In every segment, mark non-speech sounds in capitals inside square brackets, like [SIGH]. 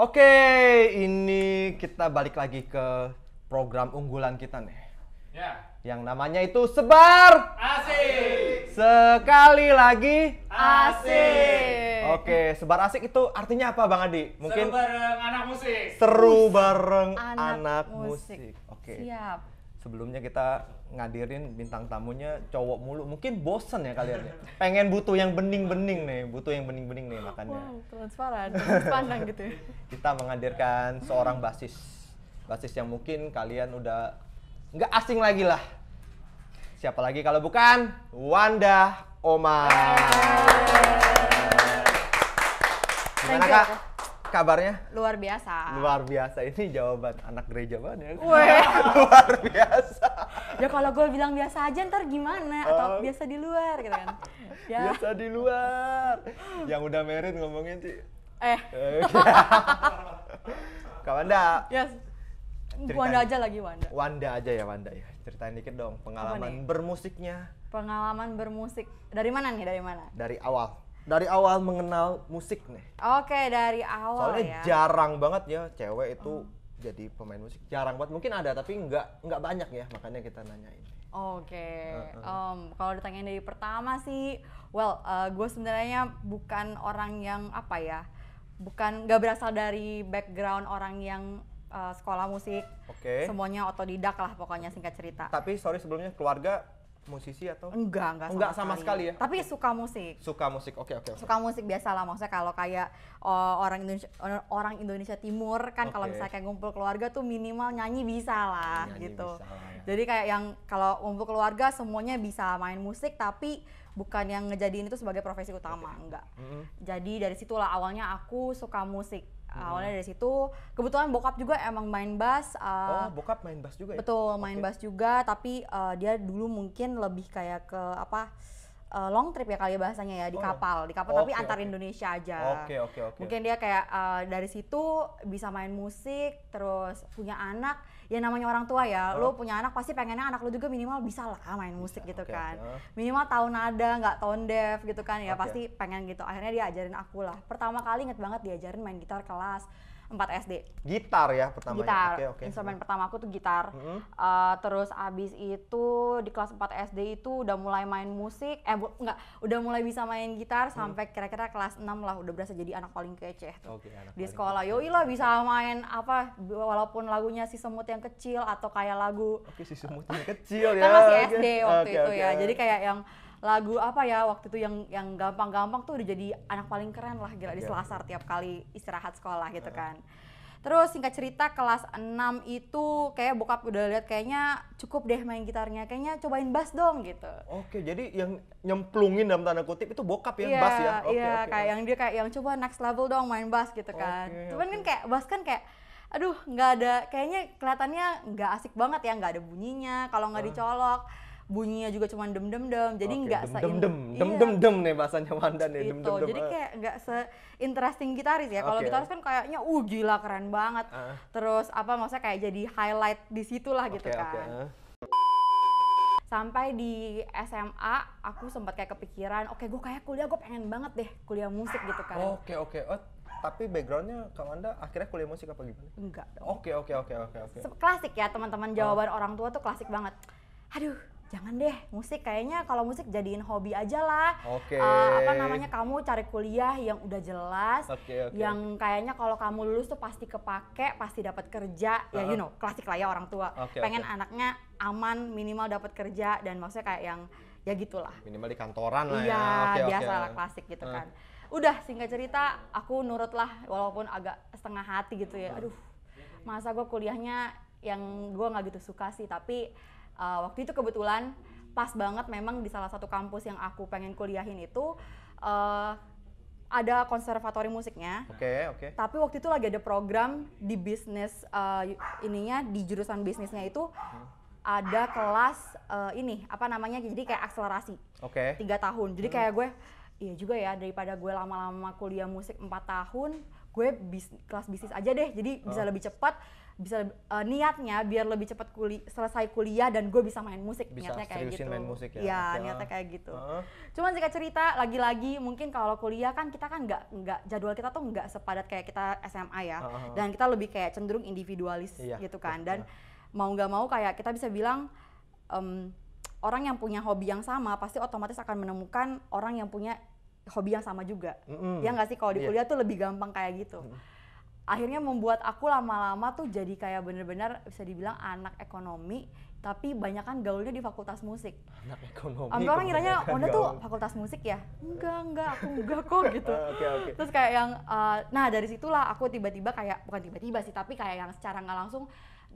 Oke, ini kita balik lagi ke program unggulan kita nih. Ya. Yang namanya itu sebar. Asik. Sekali lagi asik. Oke, sebar asik itu artinya apa Bang Adi? Mungkin seru bareng anak musik. Seru bareng anak, anak musik. musik. Oke. Siap. Sebelumnya kita ngadirin bintang tamunya cowok mulu mungkin bosen ya kalian ya. [LAUGHS] pengen butuh yang bening-bening nih butuh yang bening-bening nih makanya wow, transparan pandang gitu ya. [LAUGHS] kita menghadirkan seorang basis basis yang mungkin kalian udah nggak asing lagi lah siapa lagi kalau bukan Wanda Omar gimana kak kabarnya? Luar biasa. Luar biasa. Ini jawaban anak gereja banget ya. [LAUGHS] Luar biasa. Ya kalau gue bilang biasa aja ntar gimana? Atau oh. biasa di luar gitu kan. Ya. Biasa di luar. Yang udah merit ngomongin sih. Eh. eh. Wanda Yes. Ceritain. Wanda aja lagi Wanda. Wanda aja ya Wanda ya. Ceritain dikit dong pengalaman bermusiknya. Pengalaman bermusik. Dari mana nih? Dari mana? Dari awal dari awal mengenal musik nih. Oke, dari awal Soalnya ya. jarang banget ya cewek itu hmm. jadi pemain musik. Jarang banget. Mungkin ada tapi nggak nggak banyak ya, makanya kita nanyain. Oke. Okay. Uh -uh. um, kalau ditanyain dari pertama sih, well, uh, eh, gue sebenarnya bukan orang yang apa ya? Bukan nggak berasal dari background orang yang uh, sekolah musik. Oke. Okay. Semuanya otodidak lah pokoknya singkat cerita. Tapi sorry sebelumnya keluarga musisi atau enggak enggak sama, enggak sama sekali. ya tapi suka musik suka musik oke okay, oke okay, okay. suka musik biasa lah maksudnya kalau kayak uh, orang Indonesia orang Indonesia Timur kan okay. kalau misalnya kayak ngumpul keluarga tuh minimal nyanyi bisa lah nyanyi gitu bisa ya. jadi kayak yang kalau ngumpul keluarga semuanya bisa main musik tapi bukan yang ngejadiin itu sebagai profesi utama okay. enggak mm -hmm. jadi dari situlah awalnya aku suka musik Hmm. Awalnya dari situ, kebetulan bokap juga emang main bass. Uh, oh, eh, bokap main bass juga ya? Betul, main okay. bass juga, tapi uh, dia dulu mungkin lebih kayak ke apa? Uh, long trip ya kali ya bahasanya ya di oh. kapal, di kapal okay, tapi antar Indonesia aja. Oke okay, oke okay, oke. Okay, Mungkin dia kayak uh, dari situ bisa main musik, terus punya anak ya namanya orang tua ya, oh. lu punya anak pasti pengennya anak lu juga minimal bisa lah main musik gitu okay. kan. Minimal tahu nada, nggak tone deaf gitu kan ya okay. pasti pengen gitu. Akhirnya dia ajarin aku lah. Pertama kali inget banget diajarin main gitar kelas. 4 SD. Gitar ya pertama. Gitar. Okay, okay. Instrumen hmm. pertama aku tuh gitar. -hmm. uh, terus abis itu di kelas 4 SD itu udah mulai main musik. Eh bu, enggak, udah mulai bisa main gitar mm-hmm. sampai kira-kira kelas 6 lah udah berasa jadi anak paling kece tuh. Okay, anak di sekolah. Yoi lah bisa main apa walaupun lagunya si semut yang kecil atau kayak lagu Oke, si semut yang kecil [LAUGHS] kan ya. Kan masih SD waktu okay, itu okay. ya. Jadi kayak yang lagu apa ya waktu itu yang yang gampang-gampang tuh udah jadi anak paling keren lah gila di iya. Selasar tiap kali istirahat sekolah gitu iya. kan. Terus singkat cerita kelas 6 itu kayak bokap udah lihat kayaknya cukup deh main gitarnya, kayaknya cobain bass dong gitu. Oke, jadi yang nyemplungin dalam tanda kutip itu bokap ya yeah, bass ya. Iya, okay, yeah, okay. kayak yang dia kayak yang coba next level dong main bass gitu kan. Okay, Cuman okay. kan kayak bass kan kayak aduh nggak ada kayaknya kelihatannya nggak asik banget ya nggak ada bunyinya kalau nggak ah. dicolok bunyinya juga cuma dem dem dem jadi nggak okay, dem dem dem dem dem dem nih bahasanya Wanda nih gitu, dem dem jadi eh. kayak nggak se interesting gitaris ya kalau okay. gitaris kan kayaknya uh gila keren banget uh. terus apa maksudnya kayak jadi highlight di situ lah gitu okay, kan okay. Eh. sampai di SMA aku sempat kayak kepikiran oke okay, gue kayak kuliah gue pengen banget deh kuliah musik gitu kan oke oke oke oh, tapi backgroundnya Kak Wanda akhirnya kuliah musik apa gimana? Enggak dong. Oke okay, oke okay, oke okay, oke oke. Klasik ya teman-teman jawaban oh. orang tua tuh klasik banget. Aduh, jangan deh musik kayaknya kalau musik jadiin hobi aja lah. Oke. Okay. Uh, eh, apa namanya kamu cari kuliah yang udah jelas, okay, okay. yang kayaknya kalau kamu lulus tuh pasti kepake, pasti dapat kerja. Uh-huh. Ya you know, klasik lah ya orang tua. Okay, Pengen okay. anaknya aman minimal dapat kerja dan maksudnya kayak yang ya gitulah. Minimal di kantoran lah iya, ya. Iya, okay, biasa okay. lah klasik gitu uh. kan. Udah singkat cerita aku nurut lah walaupun agak setengah hati gitu ya. Aduh. Masa gue kuliahnya yang gue nggak gitu suka sih tapi uh, waktu itu kebetulan pas banget memang di salah satu kampus yang aku pengen kuliahin itu uh, ada konservatori musiknya. Oke, okay, oke. Okay. Tapi waktu itu lagi ada program di bisnis uh, ininya di jurusan bisnisnya itu hmm. ada kelas uh, ini apa namanya? Jadi kayak akselerasi. Oke. Okay. Tiga tahun. Jadi hmm. kayak gue iya juga ya daripada gue lama-lama kuliah musik empat tahun, gue bis, kelas bisnis aja deh. Jadi bisa oh. lebih cepat bisa uh, niatnya biar lebih cepat kuli selesai kuliah dan gue bisa main musik bisa niatnya kayak gitu main musik ya, ya, niatnya kayak gitu uh. cuman jika cerita lagi-lagi mungkin kalau kuliah kan kita kan nggak nggak jadwal kita tuh nggak sepadat kayak kita SMA ya uh. dan kita lebih kayak cenderung individualis iya, gitu kan dan mau nggak mau kayak kita bisa bilang um, orang yang punya hobi yang sama pasti otomatis akan menemukan orang yang punya hobi yang sama juga mm -hmm. ya nggak sih kalau di iya. kuliah yeah. tuh lebih gampang kayak gitu mm -hmm akhirnya membuat aku lama-lama tuh jadi kayak bener-bener bisa dibilang anak ekonomi tapi banyak kan gaulnya di fakultas musik. Anak ekonomi. Ambil orang ngiranya Onda tuh fakultas musik ya? Enggak, enggak, aku enggak kok [LAUGHS] gitu. uh, okay, okay. Terus kayak yang uh, nah dari situlah aku tiba-tiba kayak bukan tiba-tiba sih, tapi kayak yang secara nggak langsung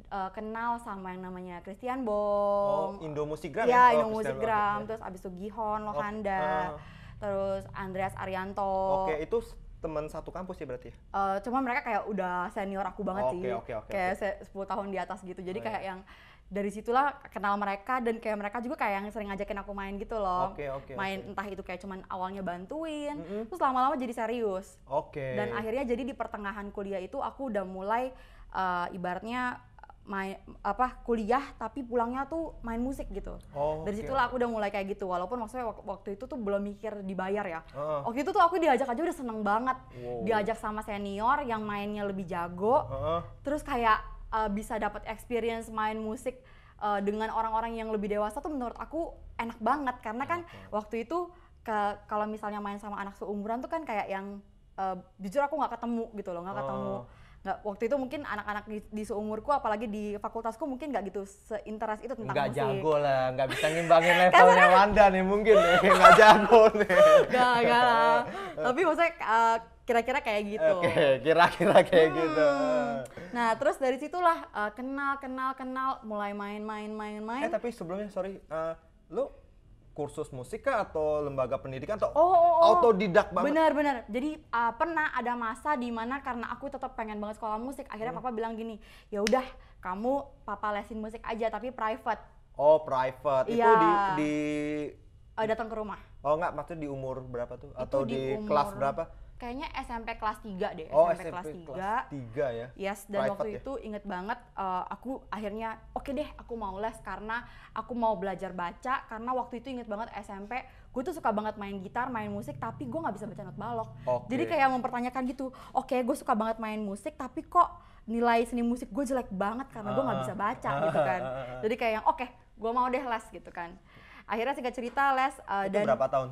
uh, kenal sama yang namanya Christian Bong. Oh, Indo Musikgram iya, ya? Oh, Indo musik gram terus abis itu Gihon, Lohanda. Oh, uh. Terus Andreas Arianto. Oke, okay, itu teman satu kampus ya berarti? Uh, cuma mereka kayak udah senior aku banget oh, sih. Okay, okay, okay, kayak okay. 10 tahun di atas gitu. Jadi oh, kayak iya. yang dari situlah kenal mereka dan kayak mereka juga kayak yang sering ngajakin aku main gitu loh. Okay, okay, main okay. entah itu kayak cuman awalnya bantuin, mm -hmm. terus lama-lama jadi serius. Oke. Okay. Dan akhirnya jadi di pertengahan kuliah itu aku udah mulai uh, ibaratnya main apa kuliah tapi pulangnya tuh main musik gitu. Oh, Dari okay. situlah aku udah mulai kayak gitu walaupun maksudnya waktu itu tuh belum mikir dibayar ya. Uh. Waktu itu tuh aku diajak aja udah seneng banget. Wow. Diajak sama senior yang mainnya lebih jago. Uh. Terus kayak uh, bisa dapat experience main musik uh, dengan orang-orang yang lebih dewasa tuh menurut aku enak banget karena kan okay. waktu itu ke kalau misalnya main sama anak seumuran tuh kan kayak yang uh, jujur aku nggak ketemu gitu loh, nggak uh. ketemu oh nggak waktu itu mungkin anak-anak di, di seumurku apalagi di fakultasku mungkin nggak gitu seinteres itu tentang nggak musik. jago lah, nggak bisa [LAUGHS] ngimbangin levelnya Wanda nih mungkin nih, nggak jago [LAUGHS] nih. Nggak, nggak lah. [LAUGHS] Tapi maksudnya kira eh, kira-kira kayak gitu. Oke, okay, kira-kira kayak hmm. gitu. Nah, terus dari situlah uh, kenal, kenal, kenal, mulai main, main, main, main. Eh tapi sebelumnya sorry, uh, lu kursus musika atau lembaga pendidikan atau oh, oh, oh. autodidak banget? Benar benar. Jadi uh, pernah ada masa di mana karena aku tetap pengen banget sekolah musik, akhirnya hmm. papa bilang gini, ya udah kamu papa lesin musik aja tapi private. Oh private ya. itu di iya. di uh, datang ke rumah. Oh enggak, maksudnya di umur berapa tuh? Itu atau di, di umur... kelas berapa? kayaknya SMP kelas 3 deh, oh, SMP, SMP kelas 3. Kelas 3 ya. Yes, dan Private waktu ya? itu inget banget uh, aku akhirnya oke okay deh aku mau les karena aku mau belajar baca karena waktu itu inget banget SMP gue tuh suka banget main gitar, main musik tapi gue nggak bisa baca not balok. Okay. Jadi kayak mempertanyakan gitu, oke okay, gue suka banget main musik tapi kok nilai seni musik gue jelek banget karena gue nggak bisa baca ah. gitu kan. [LAUGHS] Jadi kayak yang oke okay, gue mau deh les gitu kan. Akhirnya singkat cerita les uh, itu dan berapa tahun?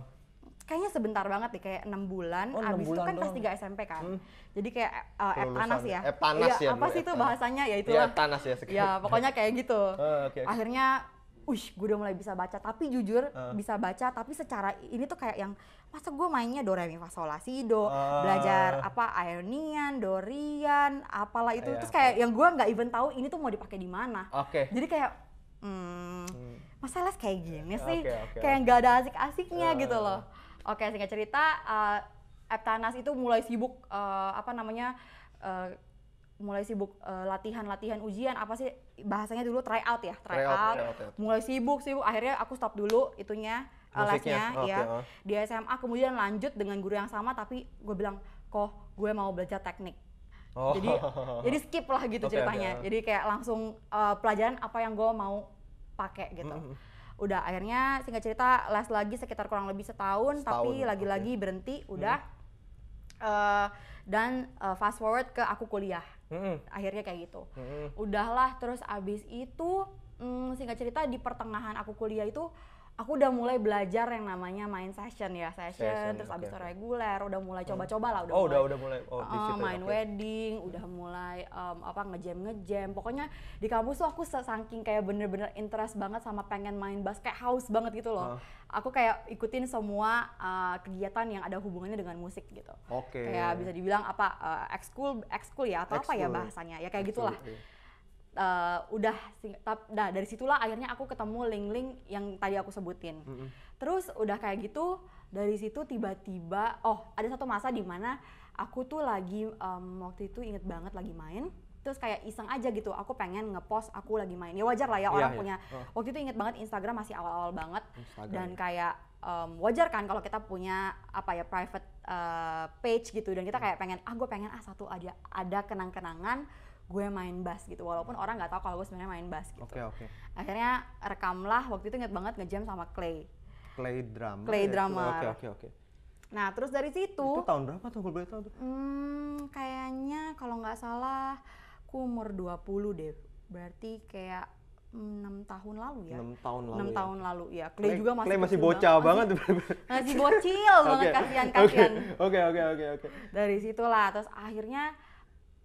kayaknya sebentar banget deh kayak enam bulan. Oh, abis bulan itu kan kelas tiga SMP kan. Hmm. Jadi kayak uh, eh, panas ya. Eptanas ya. ya apa sih itu bahasanya ya itulah. Ya, panas ya Ya pokoknya kayak gitu. uh, [LAUGHS] oh, okay, Akhirnya Wih, gue udah mulai bisa baca, tapi jujur uh. bisa baca, tapi secara ini tuh kayak yang masa gue mainnya do re mi fa sol la si do, uh. belajar apa ironian, dorian, apalah itu, yeah. Iya, terus kayak yang gue nggak even tahu ini tuh mau dipakai di mana. Okay. Jadi kayak hmm, hmm. kayak gini sih, okay, okay. kayak nggak ada asik-asiknya uh. gitu loh. Oke, singkat cerita, uh, Eptanas itu mulai sibuk uh, apa namanya uh, mulai sibuk latihan-latihan ujian apa sih bahasanya dulu try out ya tryout try try mulai sibuk sibuk akhirnya aku stop dulu itunya uh, lesnya okay, ya oh. di SMA kemudian lanjut dengan guru yang sama tapi gue bilang kok gue mau belajar teknik oh. jadi jadi skip lah gitu okay, ceritanya okay. jadi kayak langsung uh, pelajaran apa yang gue mau pakai gitu mm -hmm udah akhirnya singkat cerita les lagi sekitar kurang lebih setahun, setahun tapi lagi-lagi okay. berhenti udah hmm. uh, dan uh, fast forward ke aku kuliah hmm. akhirnya kayak gitu hmm. udahlah terus abis itu hmm, singkat cerita di pertengahan aku kuliah itu aku udah mulai belajar yang namanya main session ya session, session ya, terus okay. abis itu reguler udah mulai hmm. coba-coba lah udah oh, mulai, udah, udah mulai oh, uh, main okay. wedding udah mulai um, apa ngejam ngejam pokoknya di kampus tuh aku saking kayak bener-bener interest banget sama pengen main basket kayak banget gitu loh uh. aku kayak ikutin semua uh, kegiatan yang ada hubungannya dengan musik gitu okay. kayak bisa dibilang apa uh, ex school ya atau ex-school. apa ya bahasanya ya kayak ex-school, gitulah iya uh, udah nah dari situlah akhirnya aku ketemu link-link yang tadi aku sebutin mm -hmm. terus udah kayak gitu dari situ tiba-tiba oh ada satu masa di mana aku tuh lagi um, waktu itu inget banget lagi main terus kayak iseng aja gitu aku pengen ngepost aku lagi main ya wajar lah ya iya, orang yeah, punya yeah. Oh. waktu itu inget banget Instagram masih awal-awal banget Instagram. dan iya. kayak um, wajar kan kalau kita punya apa ya private uh, page gitu dan kita mm. kayak pengen ah gue pengen ah satu aja ada kenang-kenangan gue main bass gitu walaupun orang nggak tahu kalau gue sebenarnya main bass gitu. Oke okay, oke. Okay. Akhirnya rekamlah waktu itu inget banget ngejam sama Clay. Clay drama. Clay eh, drama. Oke oke oke. Nah terus dari situ. Itu tahun berapa tuh boleh tahu tuh? Hmm kayaknya kalau nggak salah aku umur 20 deh. Berarti kayak enam tahun lalu ya. enam tahun lalu. enam ya. tahun lalu ya. Clay, Clay juga masih Clay masih bocah banget. banget. Masih, [LAUGHS] masih bocil banget kasihan kasihan. Oke oke oke oke. Dari situlah terus akhirnya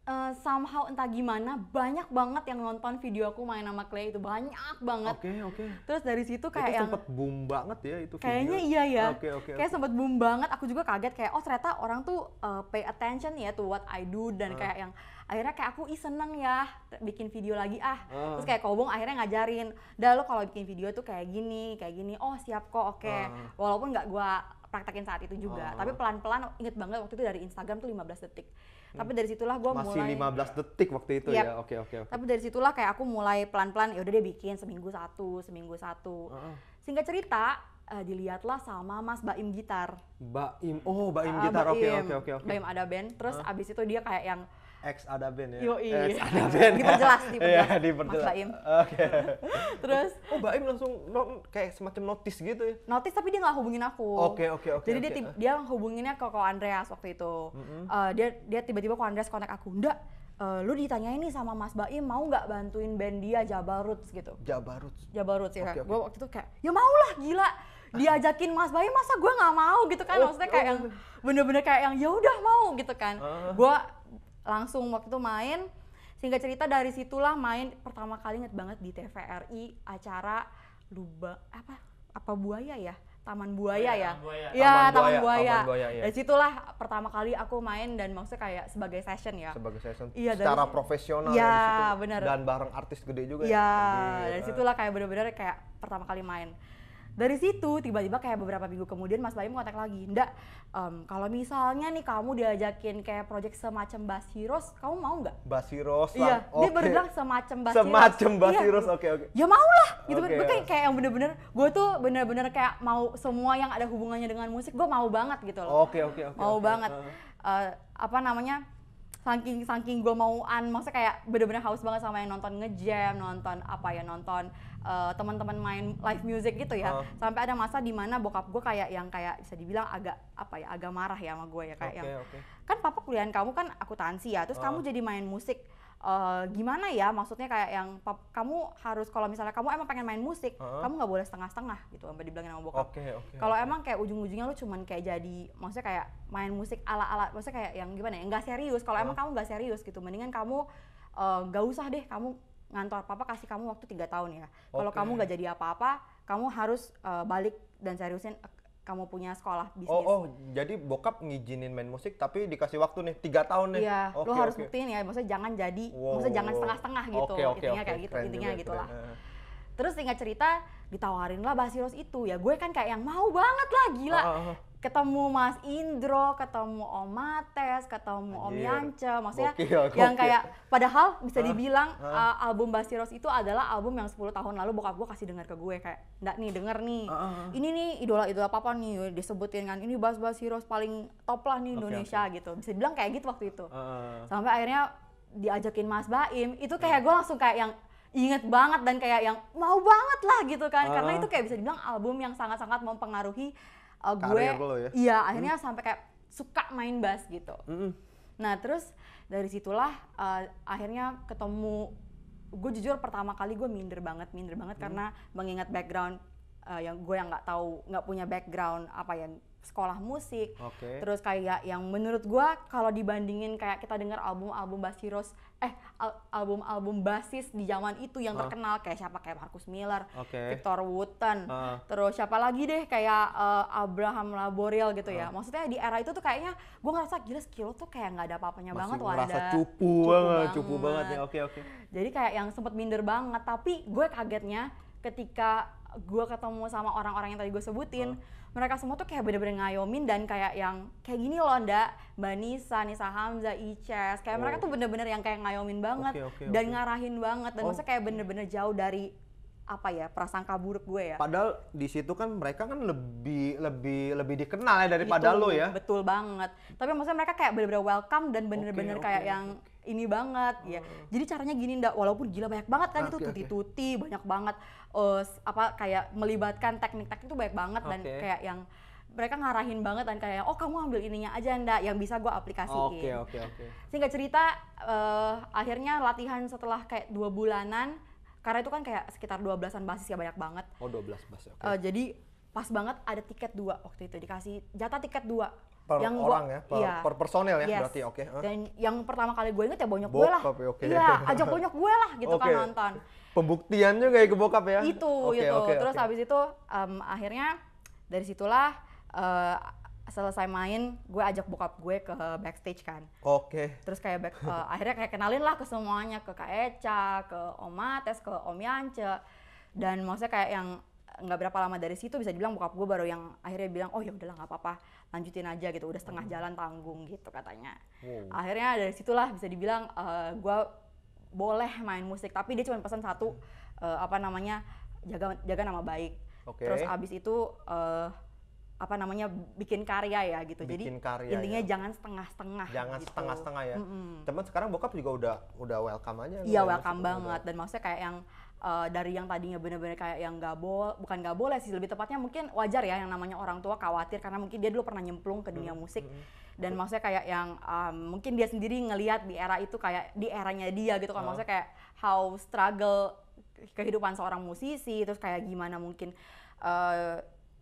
uh, somehow entah gimana banyak banget yang nonton video aku main nama Clay itu banyak banget. Oke okay, oke. Okay. Terus dari situ kayak itu yang sempet boom banget ya itu. Video. Kayaknya iya ya. Ah, oke okay, oke. Okay, kayak okay. sempet boom banget. Aku juga kaget kayak oh ternyata orang tuh uh, pay attention ya tuh what I do dan uh. kayak yang akhirnya kayak aku ih seneng ya bikin video lagi ah. Uh. Terus kayak Kobong akhirnya ngajarin, dah lo kalau bikin video tuh kayak gini kayak gini. Oh siap kok oke. Okay. Uh. Walaupun nggak gua praktekin saat itu juga, uh. tapi pelan-pelan inget banget waktu itu dari Instagram tuh 15 detik tapi dari situlah gue mulai. Masih 15 detik waktu itu yep. ya. Oke okay, oke okay, Okay. Tapi dari situlah kayak aku mulai pelan-pelan ya udah dia bikin seminggu satu, seminggu satu. Uh -uh. Singkat cerita, uh, dilihatlah sama Mas Baim Gitar. Baim. Oh, Baim eh, Gitar. Oke oke oke Baim ada band. Terus uh. abis itu dia kayak yang X ada band ya. Yoi. X ada band. Diperjelas, [LAUGHS] diperjelas. Iya, diperjelas. Mas Baim. Oke. [LAUGHS] Terus oh, Baim langsung no, kayak semacam notice gitu ya. Notice tapi dia nggak hubungin aku. Oke, okay, oke, okay, oke. Okay, Jadi okay. dia dia hubunginnya ke Ko Andreas waktu itu. Mm -hmm. uh, dia dia tiba-tiba Ko Andreas kontak aku. Ndak, uh, lu ditanyain nih sama Mas Baim mau nggak bantuin band dia Jabarut gitu. Jabarut. Jabarut ya. Okay, okay. Gue waktu itu kayak, "Ya mau lah, gila." diajakin Mas Baim masa gue nggak mau gitu kan oh, maksudnya oh, kayak yang oh. bener-bener kayak yang ya udah mau gitu kan uh. Ah. gue langsung waktu itu main sehingga cerita dari situlah main pertama kali inget banget di TVRI acara luba apa apa buaya ya Taman Buaya iya, ya. Ya, Taman, Buaya. Buaya. Taman Buaya ya. Dari situlah pertama kali aku main dan maksudnya kayak sebagai session ya. Sebagai session. Iya, secara profesional iya, ya, benar. Dan bareng artis gede juga ya. ya. dari situlah kayak bener-bener kayak pertama kali main. Dari situ tiba-tiba kayak beberapa minggu kemudian Mas Bayu kontak lagi. Ndak, um, kalau misalnya nih kamu diajakin kayak project semacam Bas kamu mau nggak? Bas lah. Iya, okay. Ah, dia bilang semacam Bas Semacam Bas iya. oke okay, oke. Okay. Ya mau lah, gitu okay. kayak yang bener-bener, gue tuh bener-bener kayak mau semua yang ada hubungannya dengan musik, gue mau banget gitu loh. Oke okay, oke okay, oke. Okay, mau okay. banget. Uh. Uh, apa namanya? saking saking gue mauan maksudnya kayak bener-bener haus banget sama yang nonton ngejam nonton apa ya nonton uh, teman-teman main live music gitu ya. Uh. Sampai ada masa di mana bokap gue kayak yang kayak bisa dibilang agak apa ya, agak marah ya sama gue ya kayak okay, yang okay. kan papa kuliahan kamu kan akuntansi ya, terus uh. kamu oh. jadi main musik Uh, gimana ya maksudnya kayak yang pap, kamu harus kalau misalnya kamu emang pengen main musik uh kamu nggak boleh setengah-setengah gitu sampai dibilangin sama bokap okay, okay, kalau okay. emang kayak ujung-ujungnya lu cuman kayak jadi maksudnya kayak main musik ala-ala maksudnya kayak yang gimana ya nggak serius kalau uh emang kamu nggak serius gitu mendingan kamu uh, eh, gak usah deh kamu ngantor papa kasih kamu waktu tiga tahun ya. Okay. Kalau kamu nggak jadi apa-apa, kamu harus uh, balik dan seriusin eh, kamu punya sekolah bisnis. Oh, oh, jadi bokap ngijinin main musik tapi dikasih waktu nih tiga tahun nih. Iya, okay, lo harus okay. buktiin ya, maksudnya jangan jadi, wow. maksudnya jangan setengah-setengah gitu, okay, intinya okay. kayak gitu, keren intinya juga, gitu lah. Eh. Terus tinggal cerita ditawarin lah Basiros itu ya, gue kan kayak yang mau banget lah gila. Uh, uh, uh ketemu Mas Indro, ketemu Om Mates, ketemu Om Yance, maksudnya gokil, gokil. yang kayak padahal bisa dibilang huh? Uh, album Basiros itu adalah album yang 10 tahun lalu bokap gue kasih dengar ke gue kayak ndak nih denger nih. Uh, uh. Ini nih idola-idola papa nih disebutin kan ini Bas Basiros paling top lah nih Indonesia okay, okay. gitu. Bisa dibilang kayak gitu waktu itu. Uh. Sampai akhirnya diajakin Mas Baim, itu hmm. kayak gue langsung kayak yang inget banget dan kayak yang mau banget lah gitu kan uh. karena itu kayak bisa dibilang album yang sangat-sangat mempengaruhi uh, gue ya? iya hmm. akhirnya sampai kayak suka main bass gitu hmm. nah terus dari situlah uh, akhirnya ketemu gue jujur pertama kali gue minder banget minder banget hmm. karena mengingat background uh, yang gue yang nggak tahu nggak punya background apa yang sekolah musik. Okay. Terus kayak yang menurut gua kalau dibandingin kayak kita dengar album-album Basiros eh album-album basis di zaman itu yang terkenal kayak siapa kayak Marcus Miller, okay. Victor Wooten, uh. terus siapa lagi deh kayak uh, Abraham Laboriel gitu uh. ya. Maksudnya di era itu tuh kayaknya gue ngerasa gila skill tuh kayak nggak ada apa-apanya banget tuh ada. cupu, cupu banget, banget, cupu banget ya. Oke okay, oke. Okay. Jadi kayak yang sempet minder banget, tapi gue kagetnya ketika gue ketemu sama orang-orang yang tadi gue sebutin. Uh mereka semua tuh kayak bener-bener ngayomin dan kayak yang kayak gini loh ndak Mbak Nisa, Nisa Hamzah, Ices kayak oh. mereka tuh bener-bener yang kayak ngayomin banget okay, okay, dan okay. ngarahin banget dan oh. maksudnya kayak bener-bener jauh dari apa ya prasangka buruk gue ya. Padahal di situ kan mereka kan lebih lebih lebih dikenal ya daripada gitu. lo ya. Betul banget. Tapi maksudnya mereka kayak bener-bener welcome dan bener-bener okay, kayak yang ini banget ya. oh. ya. Jadi caranya gini ndak walaupun gila banyak banget kan okay, itu tuti-tuti okay. banyak banget uh, apa kayak melibatkan teknik-teknik itu banyak banget okay. dan kayak yang mereka ngarahin banget dan kayak oh kamu ambil ininya aja ndak yang bisa gue aplikasikan Oke okay, oke okay, oke. Okay. Sehingga cerita uh, akhirnya latihan setelah kayak dua bulanan karena itu kan kayak sekitar dua belasan basis ya banyak banget. Oh dua belas basis. Okay. Uh, eh, jadi pas banget ada tiket dua waktu itu dikasih jatah tiket dua per yang orang gua, ya per, iya. per personel ya yes. berarti oke okay. dan yang pertama kali gue inget ya bonyok gue lah okay. Ya, iya, ajak bonyok gue lah gitu okay. kan nonton pembuktian juga ya ke bokap ya itu okay, gitu okay, terus okay. habis itu um, akhirnya dari situlah uh, selesai main gue ajak bokap gue ke backstage kan oke okay. terus kayak back, uh, akhirnya kayak kenalin lah ke semuanya ke kak ke Om Mates ke Om Yance dan maksudnya kayak yang nggak berapa lama dari situ bisa dibilang bokap gue baru yang akhirnya bilang oh ya udahlah nggak apa-apa lanjutin aja gitu udah setengah hmm. jalan tanggung gitu katanya wow. akhirnya dari situlah bisa dibilang uh, eh, gue boleh main musik tapi dia cuma pesan satu uh, apa namanya jaga jaga nama baik okay. terus abis itu uh, apa namanya bikin karya ya gitu bikin jadi karya intinya ya. jangan setengah-setengah jangan gitu. setengah-setengah ya mm -hmm. teman sekarang bokap juga udah udah welcome aja iya welcome banget dan maksudnya kayak yang uh, dari yang tadinya benar-benar kayak yang nggak boleh bukan nggak boleh sih lebih tepatnya mungkin wajar ya yang namanya orang tua khawatir karena mungkin dia dulu pernah nyemplung ke dunia hmm, musik hmm, hmm. dan maksudnya kayak yang um, mungkin dia sendiri ngelihat di era itu kayak di eranya dia gitu kan ah. maksudnya kayak how struggle kehidupan seorang musisi terus kayak gimana mungkin eh,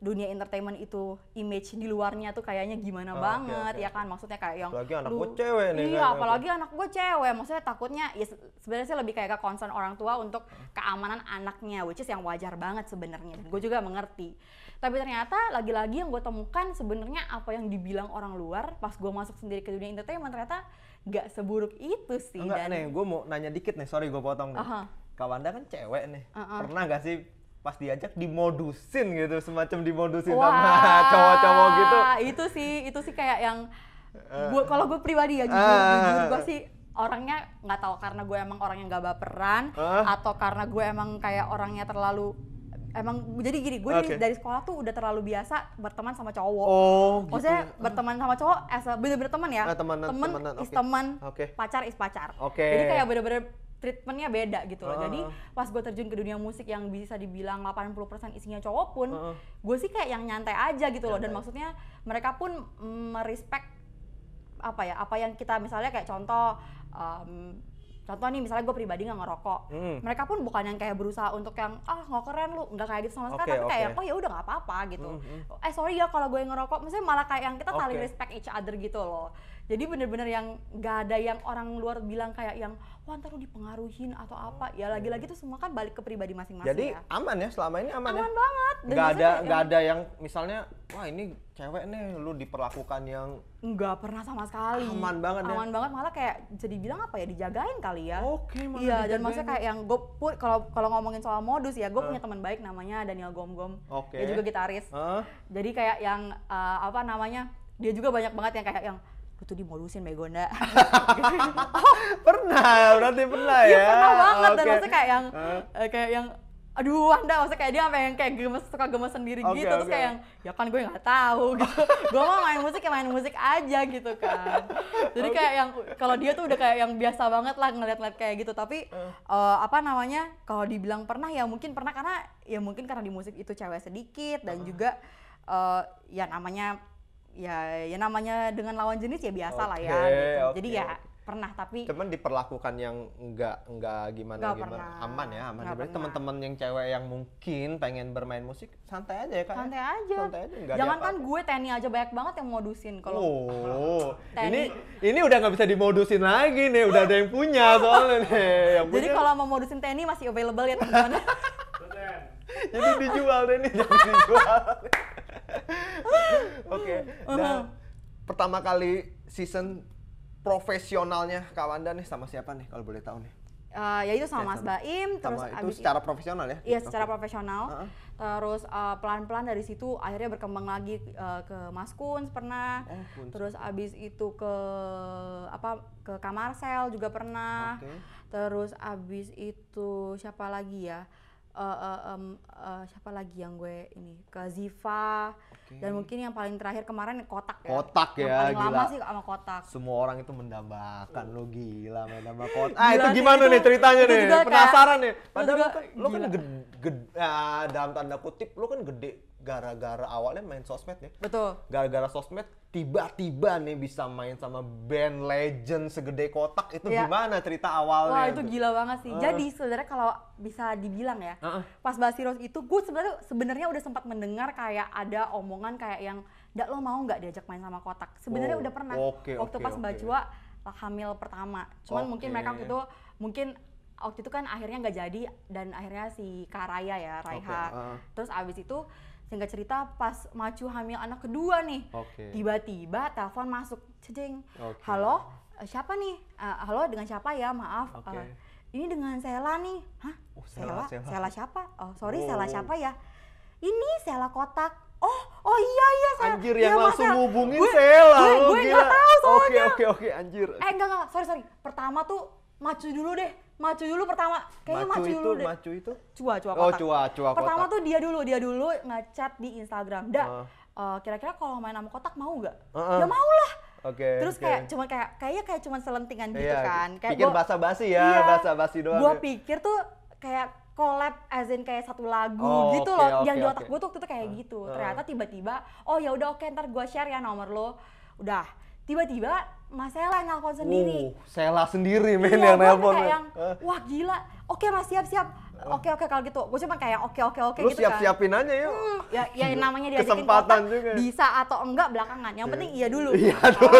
dunia entertainment itu image di luarnya tuh kayaknya gimana oh, banget okay, okay. ya kan maksudnya kayak yang apalagi anak gue cewek nih iya kan? apalagi kan. anak gue cewek maksudnya takutnya ya sebenarnya sih lebih kayak ke concern orang tua untuk keamanan anaknya which is yang wajar banget sebenarnya gue juga mengerti tapi ternyata lagi-lagi yang gue temukan sebenarnya apa yang dibilang orang luar pas gue masuk sendiri ke dunia entertainment ternyata gak seburuk itu sih Enggak, dan nih gue mau nanya dikit nih sorry gue potong nih uh -huh. Kawanda kan cewek nih uh -huh. pernah gak sih pas diajak dimodusin gitu semacam dimodusin Wah, sama [LAUGHS] cowok-cowok gitu itu sih itu sih kayak yang eh. gua kalau gue pribadi ya jujur uh, jujur gue sih orangnya nggak tahu karena gue emang orang yang gak baperan uh, atau karena gue emang kayak orangnya terlalu emang jadi gini gue okay. dari sekolah tuh udah terlalu biasa berteman sama cowok oh gitu. maksudnya uh. berteman sama cowok as bener-bener teman ya ah, teman teman is okay. teman okay. pacar is pacar okay. jadi kayak bener-bener treatmentnya beda gitu loh. Uh. Jadi pas gue terjun ke dunia musik yang bisa dibilang 80% isinya cowok pun, uh. gue sih kayak yang nyantai aja gitu loh. Dan maksudnya mereka pun merespek apa ya, apa yang kita misalnya kayak contoh um, contoh nih misalnya gue pribadi nggak ngerokok mm. mereka pun bukan yang kayak berusaha untuk yang ah nggak keren lu nggak kayak gitu sama sekali okay, tapi kayak oh ya udah nggak apa-apa gitu mm -hmm. eh sorry ya kalau gue ngerokok maksudnya malah kayak yang kita okay. respect each other gitu loh jadi bener-bener yang nggak ada yang orang luar bilang kayak yang wah ntar lu dipengaruhin atau apa ya lagi-lagi tuh semua kan balik ke pribadi masing-masing jadi ya. aman ya selama ini aman, aman ya aman banget Dan nggak ada nggak ada yang misalnya wah ini cewek nih lu diperlakukan yang nggak pernah sama sekali aman banget ya? aman ya. banget malah kayak jadi bilang apa ya dijagain kali ya oke okay, iya dan maksudnya kayak yang gue kalau kalau ngomongin soal modus ya gue uh. punya teman baik namanya Daniel Gomgom okay. dia juga gitaris uh. jadi kayak yang uh, apa namanya dia juga banyak banget yang kayak yang lu tuh dimodusin [LAUGHS] oh pernah, berarti pernah iya, ya. Iya pernah banget okay. dan maksudnya kayak yang huh? Eh, kayak yang aduh anda maksudnya kayak dia apa yang kayak gemes suka gemes sendiri okay, gitu okay. terus kayak yang ya kan gue nggak tahu [LAUGHS] gitu gue mau main musik ya main musik aja gitu kan jadi okay. kayak yang kalau dia tuh udah kayak yang biasa banget lah ngeliat-ngeliat kayak gitu tapi uh. Uh, apa namanya kalau dibilang pernah ya mungkin pernah karena ya mungkin karena di musik itu cewek sedikit dan uh. juga uh, ya namanya ya ya namanya dengan lawan jenis ya biasa okay, lah ya gitu. Okay. Jadi ya pernah tapi cuman diperlakukan yang enggak enggak gimana enggak gimana pernah. aman ya aman berarti teman-teman yang cewek yang mungkin pengen bermain musik santai aja ya kak ya. santai aja santai aja enggak jangan kan gue TNI aja banyak banget yang modusin kalau oh [LAUGHS] ini ini udah nggak bisa dimodusin lagi nih udah ada yang punya soalnya nih yang [LAUGHS] punya. jadi kalau mau modusin TNI masih available ya teman-teman jadi dijual deh nih [LAUGHS] jangan dijual [LAUGHS] Oke. Okay. Nah, uh-huh. pertama kali season profesionalnya Kak Wanda nih sama siapa nih kalau boleh tahu nih? uh, ya itu sama ya, Mas sama. Baim terus sama itu secara itu, profesional ya iya secara okay. profesional uh-huh. uh -huh. terus pelan pelan-pelan dari situ akhirnya berkembang lagi uh, ke Mas Kun pernah oh, eh, Kunz. terus abis itu ke apa ke Kamarsel juga pernah okay. terus abis itu siapa lagi ya uh, uh, um, uh, siapa lagi yang gue ini ke Ziva okay. dan mungkin yang paling terakhir kemarin kotak ya. Kotak ya, yang paling gila. lama sih sama kotak. Semua orang itu mendambakan lo gila mendambakan kotak. Ah itu gimana itu, nih ceritanya itu nih? Penasaran kayak, nih. Padahal lo kan, kan gede, gede, nah, dalam tanda kutip lo kan gede gara-gara awalnya main sosmed ya. Betul. Gara-gara sosmed tiba-tiba nih bisa main sama band legend segede kotak itu ya. gimana cerita awalnya? Wah itu gila banget sih. Uh. Jadi eh. sebenarnya kalau bisa dibilang ya, uh -uh. pas bahas itu gue sebenarnya sebenarnya udah sempat mendengar kayak ada omongan kayak yang, ndak lo mau nggak diajak main sama kotak?" Sebenarnya oh. udah pernah. Okay, waktu okay, pas okay. Mbak Cua hamil pertama. Cuman okay. mungkin mereka waktu itu mungkin waktu itu kan akhirnya nggak jadi dan akhirnya si Karaya ya Raiha. Okay, uh. Terus abis itu sehingga cerita pas maju hamil anak kedua nih, okay. tiba-tiba telepon masuk, ceding okay. halo eh, siapa nih? Uh, halo dengan siapa ya? Maaf. Okay. Uh, eh, ini dengan Sela nih. Hah? Oh, Sela, Sela? Sela siapa? Oh, sorry, oh. Sela siapa ya? Ini Sela kotak. Oh, oh iya iya Sela. Anjir iya, yang ya, langsung Sela. ngubungin gue, Sela. Gue, gue gak tahu soalnya. Oke, okay, oke, okay, oke, okay, anjir. Eh, enggak, enggak, sorry, sorry. Pertama tuh maju dulu deh maju dulu pertama kayaknya maju, itu, dulu deh. maju itu cua cua oh, kotak. oh cua cua kotak. pertama tuh dia dulu dia dulu ngechat di Instagram dah uh. Eh, uh, kira-kira kalau main sama kotak mau nggak uh -uh. ya mau lah Okay, Terus okay. kayak cuma kayak kayaknya kayak cuma selentingan gitu yeah, kan. Kayak pikir basa-basi ya, iya, basa-basi doang. Gua ya. pikir tuh kayak collab as in kayak satu lagu oh, gitu okay, loh. Okay, yang di otak gua tuh waktu itu kayak uh, gitu. Ah. Ternyata tiba-tiba, oh ya udah oke okay, ntar gua share ya nomor lo. Udah. Tiba-tiba Mas Sela yang nelpon sendiri. Uh, oh, Sela sendiri men iya, yang nelpon. Kayak yang, wah gila. Oke mas siap siap. Oke oke kalau gitu. Gue cuma kayak oke oke oke Lu gitu siap siapin kan. aja yuk. Hmm, ya, ya namanya dia kesempatan kota, juga. Bisa atau enggak belakangan. Yang penting iya, iya dulu. Iya ah, dulu.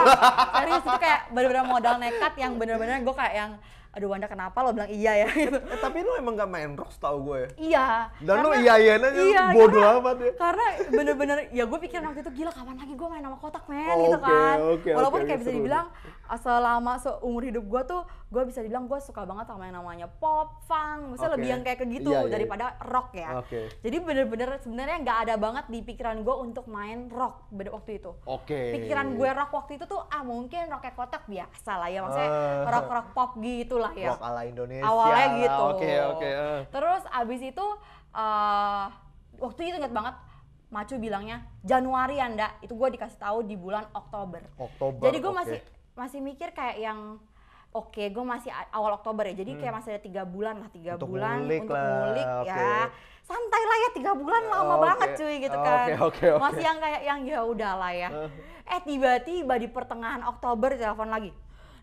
Ah, itu kayak bener-bener modal nekat yang benar-benar gue kayak yang aduh Wanda kenapa lo bilang iya ya gitu. Eh, tapi lo emang gak main rock tau gue ya? Iya. Dan karena, lo iya iya aja iya, bodoh amat ya. Karena bener-bener ya gue pikir waktu itu gila kapan lagi gue main sama kotak men oh, gitu okay, kan. Okay, Walaupun okay, kayak bisa dibilang ah, selama seumur hidup gue tuh gue bisa dibilang gue suka banget sama yang namanya pop, funk, maksudnya okay. lebih yang kayak gitu iya, iya, iya, daripada rock ya. Okay. Jadi bener-bener sebenarnya gak ada banget di pikiran gue untuk main rock pada waktu itu. Oke. Okay. Pikiran gue rock waktu itu tuh ah mungkin rock kayak kotak biasa lah ya maksudnya ah. rock rock rock pop gitu lah ya. ala Indonesia. Awalnya gitu. Oke, okay, oke. Okay, uh. Eh. Terus abis itu uh, waktu itu inget banget Macu bilangnya Januari Anda. Itu gue dikasih tahu di bulan Oktober. Oktober. Jadi gue okay. masih masih mikir kayak yang oke okay, gue masih awal Oktober ya jadi hmm. kayak masih ada tiga bulan lah tiga untuk bulan ngulik untuk lah. ya. okay. ya santai lah ya tiga bulan ya, lama okay. banget cuy gitu kan okay, okay, masih yang kayak yang ya udahlah ya eh, eh tiba-tiba di pertengahan Oktober telepon lagi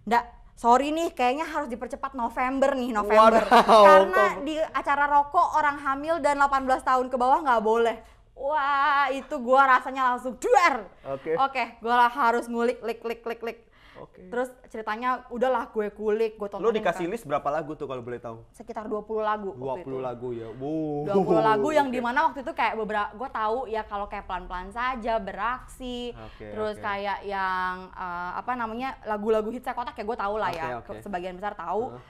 ndak sorry nih kayaknya harus dipercepat November nih November wow. karena di acara rokok orang hamil dan 18 tahun ke bawah nggak boleh wah itu gua rasanya langsung duar oke okay. oke okay, gua harus ngulik klik klik klik klik Okay. Terus ceritanya udahlah gue kulik, gue tontonin. Lo dikasih kan. list berapa lagu tuh kalau boleh tahu? Sekitar 20 lagu. 20 itu. lagu ya. Wow. 20 lagu yang okay. dimana waktu itu kayak beberapa gue tahu ya kalau kayak pelan-pelan saja, beraksi, okay, terus okay. kayak yang uh, apa namanya lagu-lagu hits kotak ya gue tahu lah okay, ya. Okay. Sebagian besar tahu. Uh.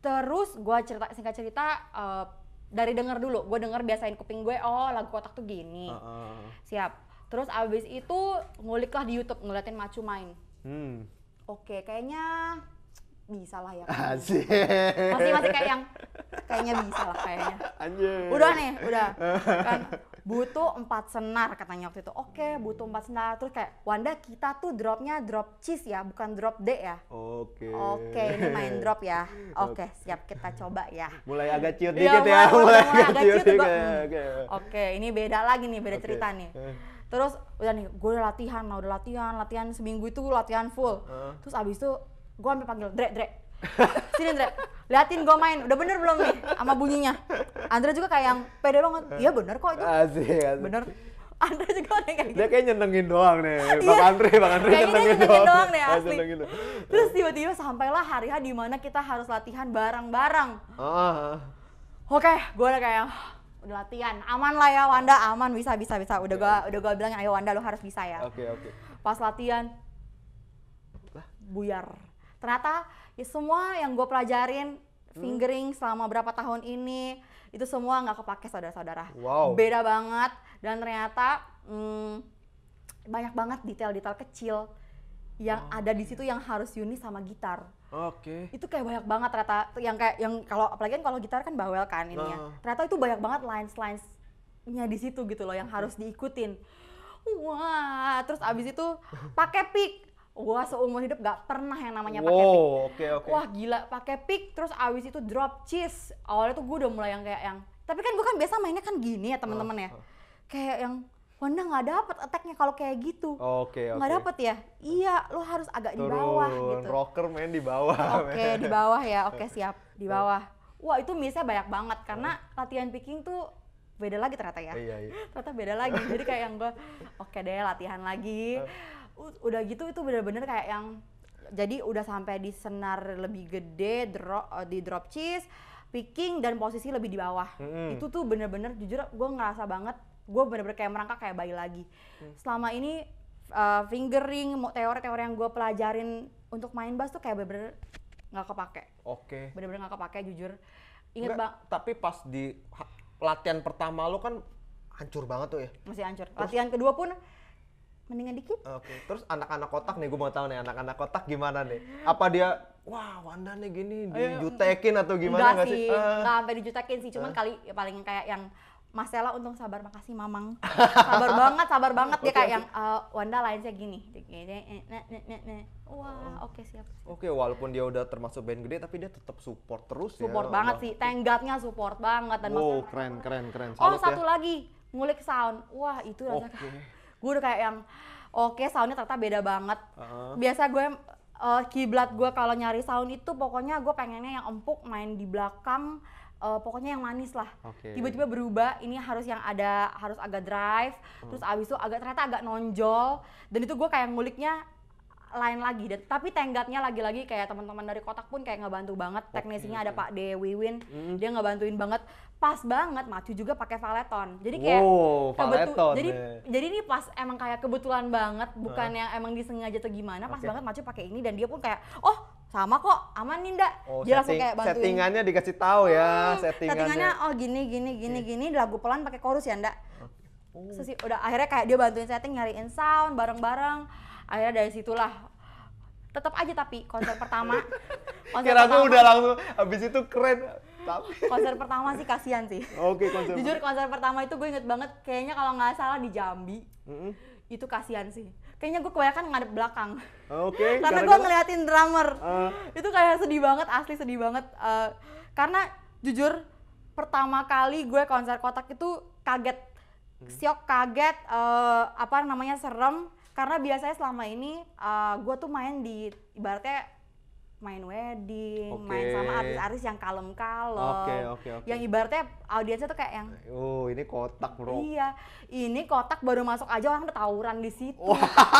Terus gue cerita singkat cerita uh, dari denger dulu, gue denger biasain kuping gue, oh lagu kotak tuh gini. Uh, uh. Siap. Terus abis itu nguliklah di YouTube ngeliatin Macu main. Hmm. Oke, kayaknya bisa lah ya. [LAUGHS] Asik. Masih masih kayak yang kayaknya bisa lah kayaknya. Anjir. Udah nih, udah. [LAUGHS] Kan butuh empat senar katanya waktu itu. Oke, butuh empat senar. Terus kayak Wanda kita tuh dropnya drop cheese ya, bukan drop D ya. Oke. Oke, ini main drop ya. [LAUGHS] Oke, siap kita coba ya. Mulai agak ciut ya, dikit ya. Mulai, mulai, mulai agak ciut. Oke, ini beda lagi nih, beda okay. cerita nih. Eh terus udah nih gue udah latihan lah udah latihan latihan seminggu itu latihan full uh. terus abis itu gue sampai panggil drek drek, sini drek, liatin gue main udah bener belum nih sama bunyinya Andre juga kayak yang pede banget iya bener kok itu asik, asik. bener Andre juga ada kayak gitu. Dia kayak nyenengin doang nih. Bang iya. Andre, Bang Andre kayak nyenengin, nyenengin doang. doang nih asli. Nyenengin. Terus tiba-tiba sampailah hari-hari di mana kita harus latihan bareng-bareng. Oke, gue udah kayak udah latihan aman lah ya Wanda aman bisa bisa bisa udah okay. Ya. gua udah gua bilang ayo Wanda lu harus bisa ya oke okay, oke okay. pas latihan lah buyar ternyata ya semua yang gue pelajarin hmm. fingering hmm. selama berapa tahun ini itu semua nggak kepake saudara-saudara wow. beda banget dan ternyata hmm, banyak banget detail-detail kecil yang oh. ada di situ yang harus Yuni sama gitar Oke. Okay. Itu kayak banyak banget ternyata yang kayak yang kalau apalagi kan kalau gitar kan bawel kan ininya. Uh. Ternyata itu banyak banget lines-linesnya di situ gitu loh yang okay. harus diikutin. Wah, terus abis itu pakai pick. Wah, seumur hidup gak pernah yang namanya pakai wow, pick. Okay, okay. Wah, gila pakai pick terus abis itu drop cheese. Awalnya tuh gue udah mulai yang kayak yang tapi kan gue kan biasa mainnya kan gini ya teman-teman ya. Kayak yang Wanda nggak dapat attacknya kalau kayak gitu. Oke, okay, okay. Nggak dapat ya? Iya, lo harus agak Turun, di bawah gitu. rocker main di bawah. Oke, okay, di bawah ya. Oke, okay, siap. Di bawah. Wah, itu misalnya banyak banget karena latihan picking tuh beda lagi ternyata ya. Iya, iya. [LAUGHS] Ternyata beda lagi. Jadi kayak yang gue, oke okay deh latihan lagi. Udah gitu itu bener-bener kayak yang jadi udah sampai di senar lebih gede dro, eh, di drop cheese, picking dan posisi lebih di bawah. Mm -hmm. Itu tuh bener-bener jujur gue ngerasa banget gue bener-bener kayak merangkak kayak bayi lagi hmm. selama ini uh, fingering teori-teori yang gue pelajarin untuk main bass tuh kayak bener-bener nggak kepake oke okay. bener-bener nggak kepake jujur inget bang tapi pas di latihan pertama lo kan hancur banget tuh ya masih hancur terus, latihan kedua pun mendingan dikit oke okay. terus anak-anak kotak nih gue mau tahu nih anak-anak kotak gimana nih apa dia wah Wanda nih gini iya. dijutekin atau gimana nggak sih eh. nggak uh, sampai dijutekin sih cuman uh. kali ya paling kayak yang Masela untung sabar makasih Mamang. [LAUGHS] Sabar banget, sabar banget dia okay, kayak okay. yang uh, Wanda lain saya gini. Wah, oh. oke okay, siap. Oke, walaupun dia udah termasuk band gede tapi dia tetap support terus support ya. Support banget sih. Tenggatnya support banget dan Wow, keren keren keren. oh, ya. satu lagi, ngulik sound. Wah, itu rasanya. Okay. [LAUGHS] gue udah kayak yang oke, okay, soundnya ternyata beda banget. Uh -huh. Biasa gue uh, kiblat gue kalau nyari sound itu pokoknya gue pengennya yang empuk main di belakang uh, pokoknya yang manis lah. tiba Tiba-tiba berubah, ini harus yang ada harus agak drive, hmm. terus abis itu agak ternyata agak nonjol. Dan itu gue kayak nguliknya lain lagi. Dan tapi tenggatnya lagi-lagi kayak teman-teman dari kotak pun kayak ngebantu banget. Okay. Teknisinya ada Pak Dewiwin. Win, hmm. dia ngebantuin banget. Pas banget Macu juga pakai valeton. Jadi kayak wow, valeton. Jadi jadi ini pas emang kayak kebetulan banget, bukan uh. yang emang disengaja atau gimana. Pas okay. banget Macu pakai ini dan dia pun kayak, "Oh, sama kok aman nih ndak oh, dia setting, langsung kayak bantuin settingannya dikasih tahu ya hmm, settingannya. settingannya oh gini gini gini yeah. gini lagu pelan pakai chorus ya ndak oh. so, udah akhirnya kayak dia bantuin setting nyariin sound bareng bareng akhirnya dari situlah tetap aja tapi konser pertama [LAUGHS] konser Kira pertama, udah langsung habis itu keren tapi [LAUGHS] konser pertama sih kasihan sih oke okay, konser jujur konser pertama itu gue inget banget kayaknya kalau nggak salah di Jambi mm -hmm. itu kasihan sih kayaknya gue kebanyakan ngadep belakang. Oke. Okay, [LAUGHS] karena gue ngeliatin drummer. Uh. Itu kayak sedih banget, asli sedih banget. Uh, karena jujur pertama kali gue konser kotak itu kaget, hmm. siok kaget, uh, apa namanya serem. Karena biasanya selama ini uh, eh, gue tuh main di ibaratnya main wedding, okay. main sama artis-artis yang kalem-kalem, okay, okay, okay. yang ibaratnya audiensnya tuh kayak yang, oh ini kotak bro, iya, ini kotak baru masuk aja orang udah di situ,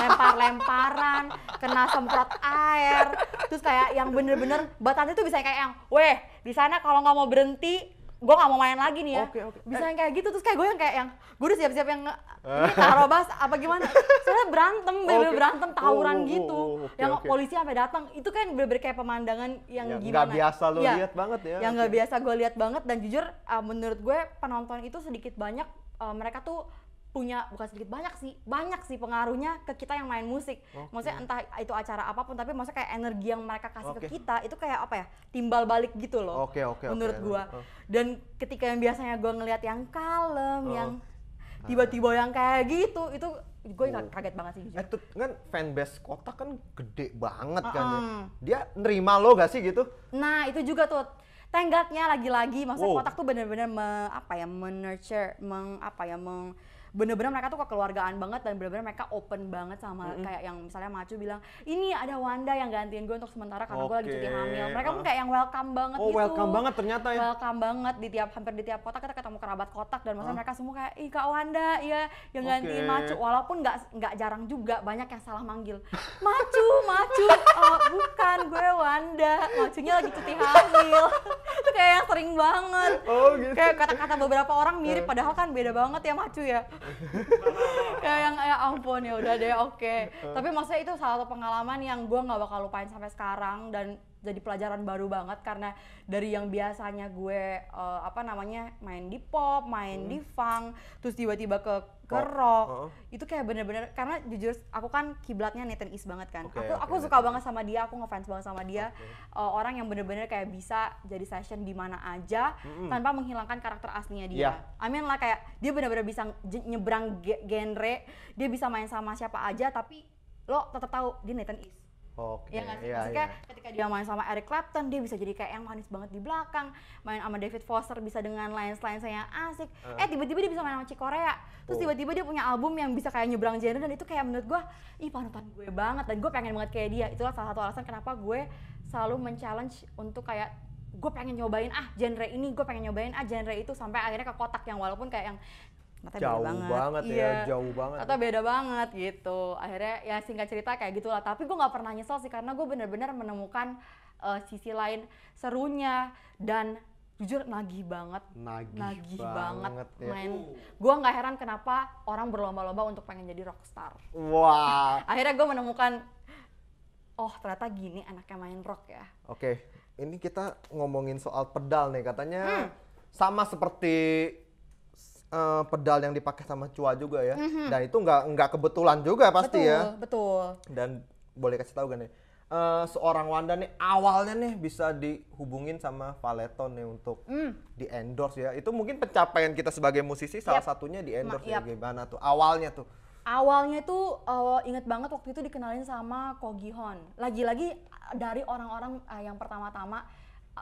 lempar-lemparan, kena semprot air, terus kayak yang bener-bener batasnya tuh bisa kayak yang, weh di sana kalau nggak mau berhenti gue gak mau main lagi nih ya. Okay, okay. Bisa eh. yang kayak gitu terus kayak gue yang kayak yang gue udah siap-siap yang eh. ini taruh bas apa gimana. Soalnya berantem, bener-bener berantem oh, tawuran oh, oh, gitu. oh, gitu. Okay, yang okay. polisi sampai datang. Itu kan bener-bener kayak pemandangan yang yang gimana. Gak biasa lo ya, lihat banget ya. Yang nggak okay. biasa gue lihat banget dan jujur uh, menurut gue penonton itu sedikit banyak uh, mereka tuh punya bukan sedikit banyak sih banyak sih pengaruhnya ke kita yang main musik okay. maksudnya entah itu acara apapun tapi maksudnya kayak energi yang mereka kasih okay. ke kita itu kayak apa ya timbal balik gitu loh okay, okay, menurut okay. gua uh. dan ketika yang biasanya gua ngelihat yang kalem uh. yang nah. tiba-tiba yang kayak gitu itu gue oh. kaget banget sih jujur. itu eh, kan fanbase kota kan gede banget uh -uh. kan ya. Dia nerima lo gak sih gitu? Nah itu juga tuh tenggatnya lagi-lagi maksudnya oh. kotak tuh bener-bener apa ya menurture meng ya meng bener-bener mereka tuh kekeluargaan banget dan bener-bener mereka open banget sama mm -hmm. kayak yang misalnya Macu bilang ini ada Wanda yang gantiin gue untuk sementara karena okay. gue lagi cuti hamil mereka pun ah. kayak yang welcome banget oh, gitu welcome banget ternyata ya welcome banget di tiap hampir di tiap kota kita ketemu kerabat kotak dan maksudnya ah. mereka semua kayak ih kak Wanda iya yang okay. gantiin Macu walaupun nggak nggak jarang juga banyak yang salah manggil [LAUGHS] Macu Macu oh, bukan gue Wanda Macunya lagi cuti hamil [LAUGHS] itu kayak yang sering banget oh, gitu. kayak kata-kata beberapa orang mirip eh. padahal kan beda banget ya Macu ya [LAUGHS] Ya, kayak yang ya ampun ya udah deh oke okay. tapi maksudnya itu salah satu pengalaman yang gue nggak bakal lupain sampai sekarang dan jadi pelajaran baru banget karena dari yang biasanya gue uh, apa namanya main di pop main hmm. di funk terus tiba-tiba ke ke oh, rock. Oh. Itu kayak bener-bener karena jujur aku kan kiblatnya Nathan East banget kan. Okay, aku okay, aku suka banget sama dia, aku ngefans banget sama dia. Okay. Uh, eh, orang yang bener-bener kayak bisa jadi session di mana aja mm-hmm. tanpa menghilangkan karakter aslinya dia. Yeah. I mean lah kayak dia bener-bener bisa nyebrang genre, dia bisa main sama siapa aja tapi lo tetap tahu dia Nathan East. Oke. Okay, ya gak sih? Yeah, Maksudnya iya. ketika dia main sama Eric Clapton, dia bisa jadi kayak yang manis banget di belakang. Main sama David Foster bisa dengan lines-lines yang asik. Uh. Eh tiba-tiba dia bisa main sama Cik Korea. Terus oh. tiba-tiba oh. dia punya album yang bisa kayak nyebrang genre dan itu kayak menurut gue, ih panutan gue banget dan gue pengen banget kayak dia. Itulah salah satu alasan kenapa gue selalu men-challenge untuk kayak gue pengen nyobain ah genre ini, gue pengen nyobain ah genre itu sampai akhirnya ke kotak yang walaupun kayak yang mata jauh beda banget, banget ya, iya. ya jauh banget atau beda banget gitu akhirnya ya singkat cerita kayak gitulah tapi gue nggak pernah nyesel sih karena gue bener-bener menemukan uh, sisi lain serunya dan jujur nagih banget nagih, nagih banget, banget ya. main uh. gue nggak heran kenapa orang berlomba-lomba untuk pengen jadi rockstar wah wow. [LAUGHS] akhirnya gue menemukan oh ternyata gini anaknya main rock ya oke okay. ini kita ngomongin soal pedal nih katanya hmm. sama seperti uh, pedal yang dipakai sama cua juga ya. Mm-hmm. Dan itu nggak nggak kebetulan juga pasti ya. betul, ya. Betul. Dan boleh kasih tahu gak nih? Uh, seorang Wanda nih awalnya nih bisa dihubungin sama Valeton nih untuk mm. di endorse ya. Itu mungkin pencapaian kita sebagai musisi salah yep. satunya di endorse Ma, ya, gimana tuh awalnya tuh. Awalnya tuh uh, eh, inget banget waktu itu dikenalin sama Kogihon. Lagi-lagi dari orang-orang uh, yang pertama-tama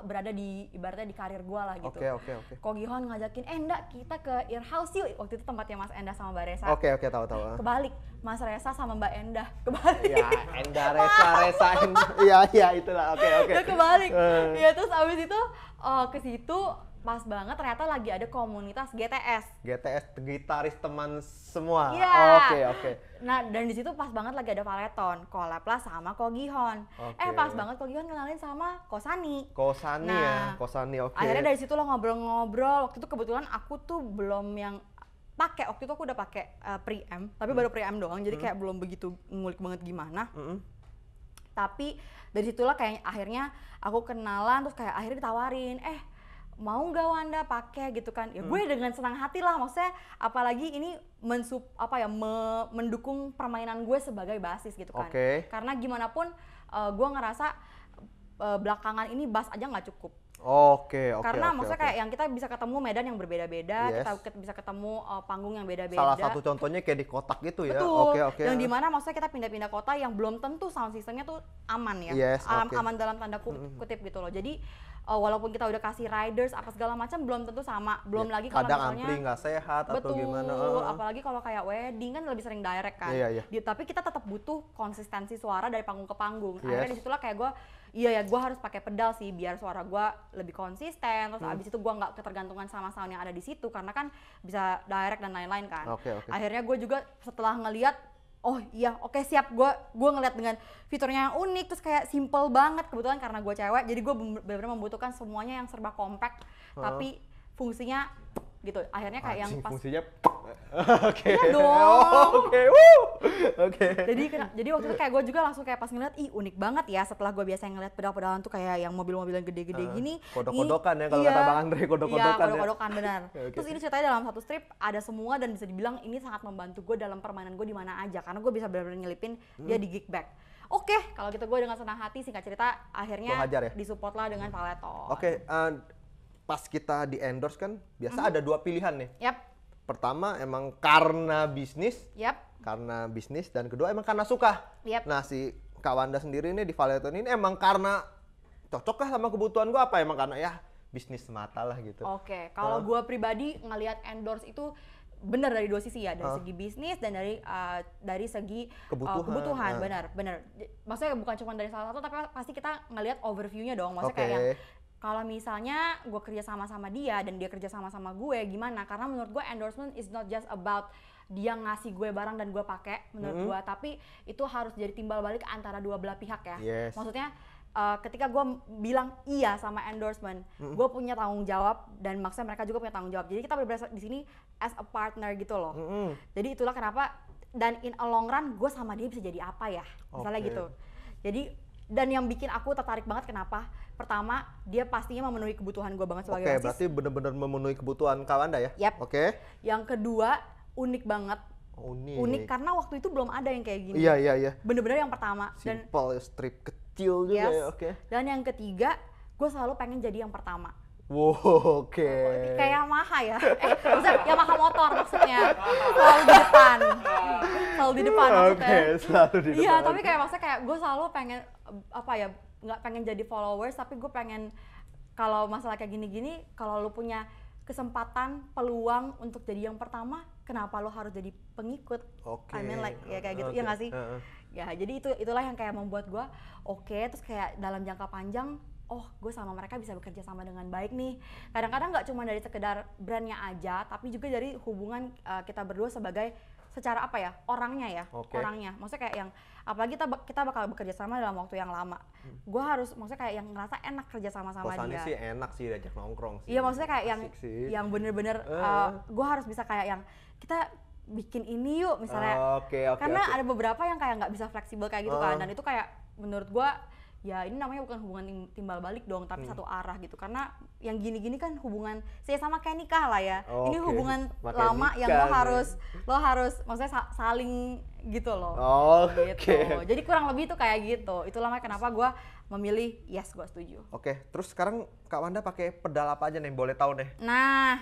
berada di ibaratnya di karir gue lah gitu. Oke okay, oke okay, oke. Okay. Ko Gihon ngajakin, eh kita ke Ear House yuk. Waktu itu tempatnya Mas Enda sama Mbak Resa. Oke okay, oke okay, tahu tahu. Kebalik, Mas Resa sama Mbak Enda kebalik. Ya Enda [LAUGHS] Resa Resa Enda. Iya iya itulah. Oke okay, oke. Okay. Kebalik. Eh. Iya uh. terus abis itu uh, ke situ pas banget ternyata lagi ada komunitas GTS. GTS gitaris teman semua. Iya. Yeah. Oke, oke. Okay, okay. Nah, dan di situ pas banget lagi ada Valeton, collab lah sama Kogihon. Okay. Eh, pas banget Kogihon kenalin sama Kosani. Kosani ya, nah, ya, Kosani. Oke. Okay. Akhirnya dari situ lo ngobrol-ngobrol. Waktu itu kebetulan aku tuh belum yang pakai waktu itu aku udah pakai uh, eh, M. tapi hmm. baru M doang. Jadi hmm. kayak belum begitu ngulik banget gimana. Hmm tapi dari situlah kayak akhirnya aku kenalan terus kayak akhirnya ditawarin eh mau nggak Wanda pakai gitu kan ya gue hmm. dengan senang hati lah maksudnya apalagi ini mensup apa ya me, mendukung permainan gue sebagai basis gitu kan okay. karena gimana pun uh, gue ngerasa uh, belakangan ini bass aja nggak cukup Oke, okay, oke. Okay, Karena okay, maksudnya okay. kayak yang kita bisa ketemu medan yang berbeda-beda, yes. kita, bisa ketemu uh, panggung yang beda-beda. Salah satu contohnya kayak di kotak gitu ya. Betul. Oke, okay, Okay. Yang dimana maksudnya kita pindah-pindah kota yang belum tentu sound sistemnya tuh aman ya. Yes, um, Aman dalam tanda mm-hmm. kutip gitu loh. Jadi uh, walaupun kita udah kasih riders apa segala macam belum tentu sama belum ya, lagi kalau kadang misalnya kadang nggak sehat betul, atau gimana uh. apalagi kalau kayak wedding kan lebih sering direct kan iya, iya. Di, tapi kita tetap butuh konsistensi suara dari panggung ke panggung yes. akhirnya disitulah kayak gue iya ya gue harus pakai pedal sih biar suara gue lebih konsisten terus hmm. abis itu gue nggak ketergantungan sama sound yang ada di situ karena kan bisa direct dan lain-lain kan okay, okay. akhirnya gue juga setelah ngelihat oh iya oke okay, siap gue gue ngeliat dengan fiturnya yang unik terus kayak simple banget kebetulan karena gue cewek jadi gue benar-benar membutuhkan semuanya yang serba kompak, tapi fungsinya gitu akhirnya kayak Anjing, yang pas fungsinya [LAUGHS] oke okay. Iya dong [LAUGHS] oke okay. okay. jadi jadi waktu itu kayak gue juga langsung kayak pas ngeliat ih unik banget ya setelah gue biasa ngeliat pedal-pedalan tuh kayak yang mobil-mobilan gede-gede gini kodok-kodokan ya kalau iya, kata bang Andre kodok-kodokan iya kodok-kodokan ya. benar [LAUGHS] okay. terus ini ceritanya dalam satu strip ada semua dan bisa dibilang ini sangat membantu gue dalam permainan gue di mana aja karena gue bisa benar-benar nyelipin hmm. dia di gig bag. oke okay, kalau gitu gue dengan senang hati singkat cerita akhirnya ya? disupport lah dengan hmm. paleto oke okay, uh, eh, pas kita di endorse kan biasa mm -hmm. ada dua pilihan nih. Yap. Pertama emang karena bisnis. Yap. Karena bisnis dan kedua emang karena suka. Yap. Nah si Kak Wanda sendiri nih di Valeton ini emang karena cocok lah sama kebutuhan gua apa emang karena ya bisnis semata lah gitu. Oke, okay. kalau gua gue pribadi ngelihat endorse itu benar dari dua sisi ya dari segi bisnis dan dari uh, dari segi eh, kebutuhan, uh, kebutuhan uh. benar benar maksudnya bukan cuma dari salah satu tapi pasti kita ngelihat overviewnya dong maksudnya okay. kayak yang kalau misalnya gue kerja sama sama dia dan dia kerja sama sama gue gimana karena menurut gue endorsement is not just about dia ngasih gue barang dan gue pakai menurut mm -hmm. gue tapi itu harus jadi timbal balik antara dua belah pihak ya yes. maksudnya uh, ketika gue bilang iya sama endorsement mm -hmm. gue punya tanggung jawab dan maksudnya mereka juga punya tanggung jawab jadi kita berbeda di sini as a partner gitu loh mm -hmm. jadi itulah kenapa dan in a long run gue sama dia bisa jadi apa ya misalnya okay. gitu jadi dan yang bikin aku tertarik banget kenapa pertama dia pastinya memenuhi kebutuhan gue banget sebagai Oke, berarti bener-bener memenuhi kebutuhan kau anda ya? Yap. Oke. Okay. Yang kedua unik banget. Unik. Unik karena waktu itu belum ada yang kayak gini. Iya iya iya. Bener-bener yang pertama. Simple dan, strip kecil juga ya, yes. ya. Oke. Okay. Dan yang ketiga gue selalu pengen jadi yang pertama. Wow, oke. Okay. Kayak Yamaha ya. [LAUGHS] Eh, maksudnya Yamaha motor maksudnya. Selalu di depan. Selalu di depan maksudnya. Oke, okay, selalu di iya, depan. Iya, tapi kayak maksudnya kayak gue selalu pengen apa ya nggak pengen jadi followers tapi gue pengen kalau masalah kayak gini-gini kalau lu punya kesempatan peluang untuk jadi yang pertama kenapa lu harus jadi pengikut okay. I mean like ya kayak gitu okay. ya nggak sih uh-huh. ya jadi itu itulah yang kayak membuat gue oke okay, terus kayak dalam jangka panjang oh gue sama mereka bisa bekerja sama dengan baik nih kadang-kadang nggak cuma dari sekedar brandnya aja tapi juga dari hubungan uh, kita berdua sebagai secara apa ya orangnya ya okay. orangnya maksudnya kayak yang apalagi kita kita bakal bekerja sama dalam waktu yang lama hmm. gue harus maksudnya kayak yang ngerasa enak kerja sama sama Kosannya dia sih enak sih diajak nongkrong sih iya maksudnya kayak yang sih. yang bener-bener uh. Eh. uh, eh, gue harus bisa kayak yang kita bikin ini yuk misalnya okay, okay, karena okay. ada beberapa yang kayak nggak bisa fleksibel kayak gitu uh. kan eh. dan itu kayak menurut gue ya ini namanya bukan hubungan timbal balik dong tapi hmm. satu arah gitu karena yang gini-gini kan hubungan saya sama kayak nikah lah ya okay. Oh, ini hubungan Makai lama nikah, yang lo harus lo harus maksudnya sa saling gitu loh oh, gitu jadi kurang lebih itu kayak gitu itulah lama kenapa gue memilih yes gue setuju oke okay. terus sekarang kak Wanda pakai pedal apa aja nih boleh tahu deh nah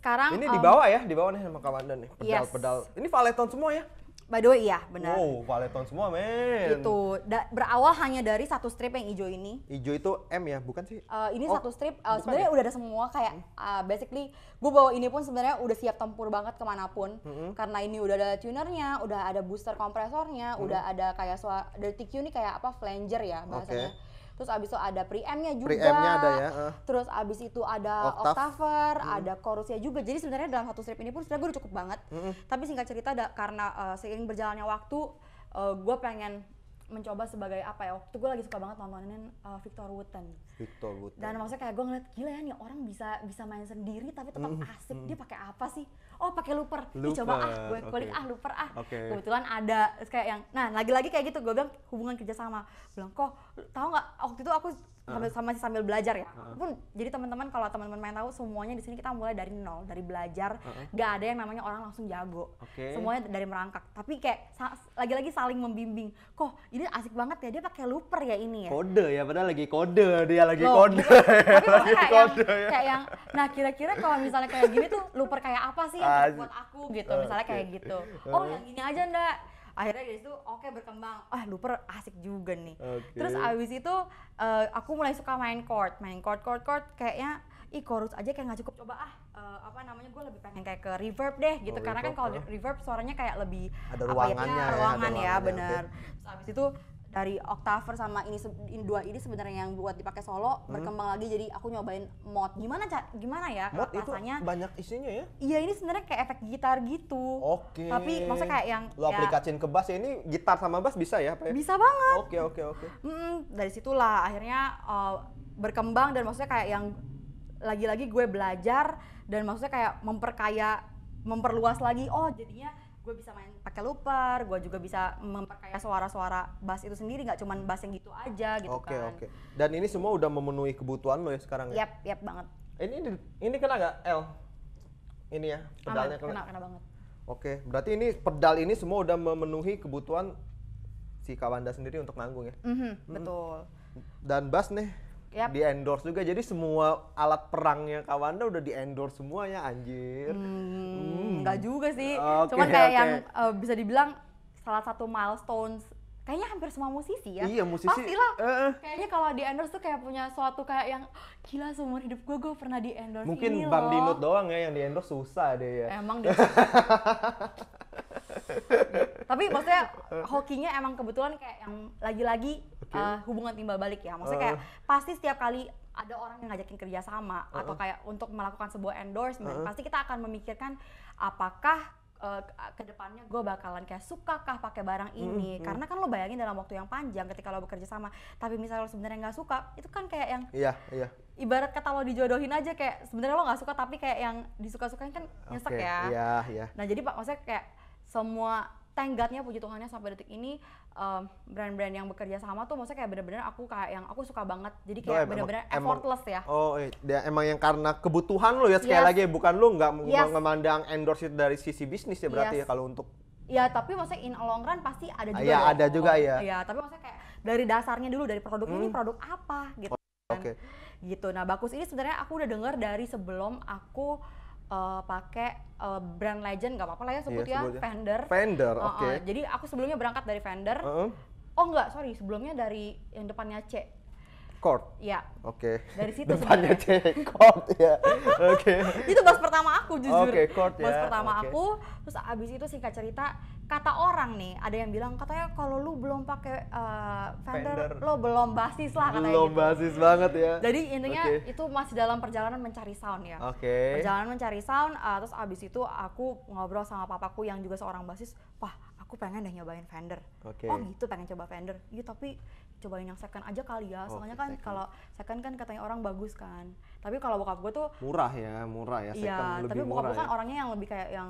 sekarang ini um, bawah ya di bawah nih sama Kak Wanda nih pedal-pedal yes. pedal. ini valeton semua ya By the way iya benar. Wow, paleton semua men. Itu da- berawal hanya dari satu strip yang hijau ini. Hijau itu M ya, bukan sih? Uh, ini oh, satu strip uh, sebenarnya ya? udah ada semua kayak uh, basically gue bawa ini pun sebenarnya udah siap tempur banget kemanapun mm-hmm. karena ini udah ada tunernya, udah ada booster kompresornya, mm-hmm. udah ada kayak suara dari TQ ini kayak apa flanger ya bahasanya. Okay terus abis itu ada preamp juga ada ya uh. terus abis itu ada Octave. octaver hmm. ada chorusnya juga jadi sebenarnya dalam satu strip ini pun sudah gue udah cukup banget hmm. tapi singkat cerita karena uh, seiring berjalannya waktu uh, gue pengen mencoba sebagai apa ya waktu gue lagi suka banget nontonin uh, Victor Wooten. Victor Wooten. Dan maksudnya kayak gue ngeliat gila ya nih orang bisa bisa main sendiri tapi tetap mm, asik. Mm. Dia pakai apa sih? Oh pakai looper. looper. coba ah gue kulik okay. ah looper ah. Okay. Kebetulan ada kayak yang nah lagi-lagi kayak gitu gue bilang hubungan kerjasama. Bilang kok tahu nggak waktu itu aku sambil sama sih sambil belajar ya. Uh Pun jadi teman-teman kalau teman-teman main tahu semuanya di sini kita mulai dari nol, dari belajar. Uh Gak ada yang namanya orang langsung jago. Okay. Semuanya dari merangkak. Tapi kayak lagi-lagi saling membimbing. Kok ini asik banget ya dia pakai looper ya ini ya. Kode ya padahal lagi kode dia lagi Loh, kode. Gitu. [LAUGHS] Tapi lagi kayak kode yang, ya. kayak yang nah kira-kira kalau misalnya kayak gini tuh looper kayak apa sih yang ah, buat aku gitu. Misalnya kayak gitu. Oh, yang ini aja Ndak akhirnya dari situ oke okay, berkembang ah duper asik juga nih okay. terus abis itu uh, aku mulai suka main chord main chord chord chord kayaknya ih chorus aja kayak nggak cukup coba ah uh, apa namanya gue lebih pengen kayak ke reverb deh gitu oh, karena kan kalau ah. reverb suaranya kayak lebih ada ruangannya apa ya, ya ruangan ya, ada ruangannya, ya bener okay. terus abis itu dari Octaver sama ini, ini dua ini sebenarnya yang buat dipakai solo hmm. berkembang lagi jadi aku nyobain mod gimana ca gimana ya mod itu banyak isinya ya iya ini sebenarnya kayak efek gitar gitu oke okay. tapi maksudnya kayak yang lo ya, aplikasiin ke bass ya ini gitar sama bass bisa ya, ya? bisa banget oke oke oke okay. dari situlah akhirnya uh, berkembang dan maksudnya kayak yang lagi-lagi gue belajar dan maksudnya kayak memperkaya memperluas lagi oh jadinya gue bisa main pakai looper, gue juga bisa memperkaya suara-suara bass itu sendiri, nggak cuman bass yang gitu aja gitu okay, kan. Oke okay. oke. Dan ini semua udah memenuhi kebutuhan lo ya sekarang? Ya? Yap ya? yap banget. Ini ini, ini kena nggak L? Ini ya pedalnya Aman, kena. Kena kena banget. Oke, okay. berarti ini pedal ini semua udah memenuhi kebutuhan si Kawanda sendiri untuk nanggung ya? Mm -hmm, mm -hmm. Betul. Dan bass nih Yep. Di endorse juga. Jadi semua alat perangnya Kawanda udah di endorse semuanya anjir. Hmm, hmm. Enggak juga sih. Okay, Cuman kayak okay. yang uh, bisa dibilang salah satu milestones kayaknya hampir semua musisi ya. Iya, musisi. Pastilah. Uh, kayaknya kalau di endorse tuh kayak punya suatu kayak yang ah, gila seumur hidup gue gue pernah di endorse Mungkin ini Bang loh. Dinut doang ya yang di endorse susah deh ya. Emang dia. [LAUGHS] Tapi maksudnya hokinya emang kebetulan kayak yang lagi-lagi okay. uh, eh, hubungan timbal balik ya. Maksudnya kayak eh. pasti setiap kali ada orang yang ngajakin kerjasama uh -uh. atau eh. kayak untuk melakukan sebuah endorsement, uh -uh. pasti kita akan memikirkan apakah uh, depannya gue bakalan kayak suka kah pakai barang ini -hmm. karena kan lo bayangin dalam waktu yang panjang ketika lo bekerja sama tapi misalnya lo sebenarnya nggak suka itu kan kayak yang iya iya ibarat kata lo dijodohin aja kayak sebenarnya lo nggak suka tapi kayak yang disuka-sukain kan nyesek okay, ya iya iya nah jadi pak maksudnya kayak semua Tenggatnya puji Tuhannya sampai detik ini brand eh, brand-brand yang bekerja sama tuh maksudnya kayak bener-bener aku kayak yang aku suka banget jadi kayak oh, bener-bener effortless ya oh iya. emang yang karena kebutuhan lo ya sekali yes. lagi bukan lo nggak yes. memandang endorse dari sisi bisnis ya berarti ya yes. ya kalau untuk Ya tapi maksudnya in long run pasti ada juga. Iya ya. ada juga oh, ya. Iya tapi maksudnya kayak dari dasarnya dulu dari produk hmm. ini produk apa gitu. Oh, kan. Oke. Okay. Gitu. Nah bagus ini sebenarnya aku udah dengar dari sebelum aku uh, eh, pakai uh, eh, brand legend nggak apa-apa lah ya sebut yeah, ya vendor ya. vendor oke jadi aku sebelumnya berangkat dari vendor uh -uh. oh enggak sorry sebelumnya dari yang depannya C Court. Iya. Oke. Okay. Dari situ Depannya C Court, ya. Oke. Okay. [LAUGHS] itu bahas pertama aku jujur. Oke, okay, chord ya. Bahas pertama okay. aku, terus abis itu singkat cerita kata orang nih, ada yang bilang katanya kalau lu belum pakai uh, fender, lu belum basis lah katanya. Belum gitu. basis banget ya. Jadi intinya okay. itu masih dalam perjalanan mencari sound ya. Oke. Okay. Perjalanan mencari sound, uh, terus abis itu aku ngobrol sama papaku yang juga seorang basis, wah aku pengen deh nyobain Fender. Okay. Oh gitu pengen coba Fender. Iya tapi cobain yang second aja kali ya. Soalnya kan kalau second kan katanya orang bagus kan. Tapi kalau bokap gue tuh murah ya, murah ya. Iya, second ya, lebih tapi bokap gue kan ya. orangnya yang lebih kayak yang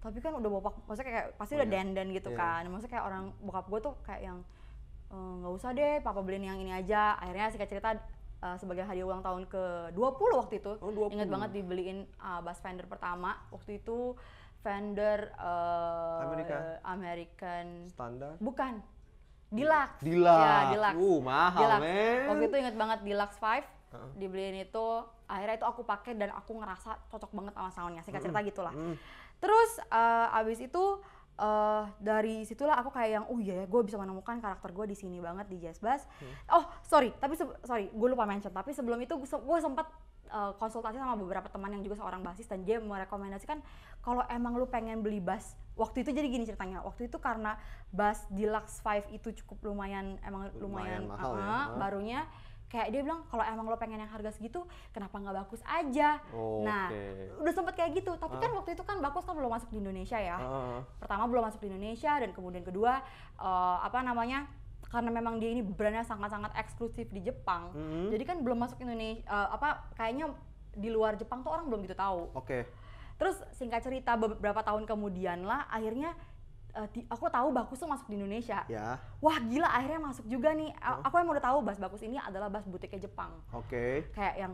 tapi kan udah bokap, maksudnya kayak pasti oh, udah iya. gitu yeah. kan. Maksudnya kayak orang bokap gue tuh kayak yang eh, nggak ehm, usah deh, papa beliin yang ini aja. Akhirnya sih cerita uh, sebagai hadiah ulang tahun ke 20 waktu itu. Oh, Ingat banget dibeliin uh, ah, bass Fender pertama waktu itu Fender uh, eh, American. American standar. Bukan. Deluxe. Deluxe. Ya, deluxe. Uh, mahal, deluxe. men. Waktu itu inget banget Deluxe 5. Uh -huh. Dibeliin itu, akhirnya itu aku pakai dan aku ngerasa cocok banget sama soundnya. Singkat cerita uh -huh. gitulah. -huh. Terus uh, abis itu uh, dari situlah aku kayak yang oh iya ya, gue bisa menemukan karakter gue di sini banget di jazz bass hmm. oh sorry tapi sorry gue lupa mention tapi sebelum itu gue sempat Eh, konsultasi sama beberapa teman yang juga seorang basis dan dia merekomendasikan kalau emang lu pengen beli bass waktu itu jadi gini ceritanya waktu itu karena bass deluxe 5 itu cukup lumayan emang lumayan, lumayan mahal uh, ya. Uh-huh, uh-huh. barunya kayak dia bilang kalau emang lo pengen yang harga segitu kenapa nggak bagus aja oh, nah okay. udah sempet kayak gitu tapi uh. kan ah. waktu itu kan bagus kan belum masuk di Indonesia ya uh. pertama belum masuk di Indonesia dan kemudian kedua uh, apa namanya karena memang dia ini brandnya sangat-sangat eksklusif di Jepang. Mm -hmm. Jadi kan belum masuk Indonesia uh, apa kayaknya di luar Jepang tuh orang belum gitu tahu. Oke. Okay. Terus singkat cerita beberapa tahun kemudian lah akhirnya uh, eh, di, aku tahu Bakus tuh masuk di Indonesia. Ya. Wah gila akhirnya masuk juga nih. A oh. Aku emang udah tahu Bas Bakus ini adalah Bas butiknya Jepang. Oke. Okay. Kayak yang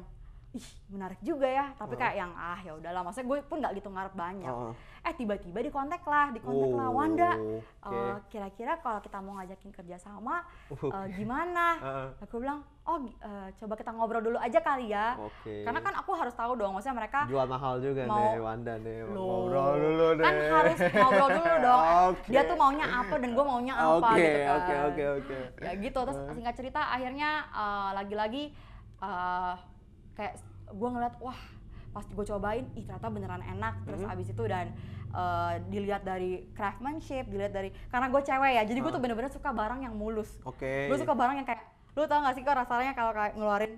ih menarik juga ya tapi ah. kayak yang ah ya udahlah maksudnya gue pun nggak gitu ngarep banyak uh. eh tiba-tiba di kontak lah kontak oh, lah Wanda okay. uh, eh, kira-kira kalau kita mau ngajakin kerjasama uh, oh, eh, iya. gimana uh. [LAUGHS] aku bilang oh uh, coba kita ngobrol dulu aja kali ya okay. karena kan aku harus tahu dong maksudnya mereka jual mahal juga mau, nih Wanda nih ngobrol dulu kan deh kan harus ngobrol dulu [LAUGHS] dong okay. dia tuh maunya apa dan gue maunya apa okay, gitu kan oke okay, oke okay, oke okay. ya gitu terus singkat cerita akhirnya lagi lagi-lagi uh, kayak gue ngeliat wah pasti gue cobain ih ternyata beneran enak terus mm -hmm. abis itu dan uh, dilihat dari craftsmanship dilihat dari karena gue cewek ya jadi gue tuh ah. bener-bener suka barang yang mulus oke okay. gue suka barang yang kayak lu tau gak sih kok rasanya kalau kayak ngeluarin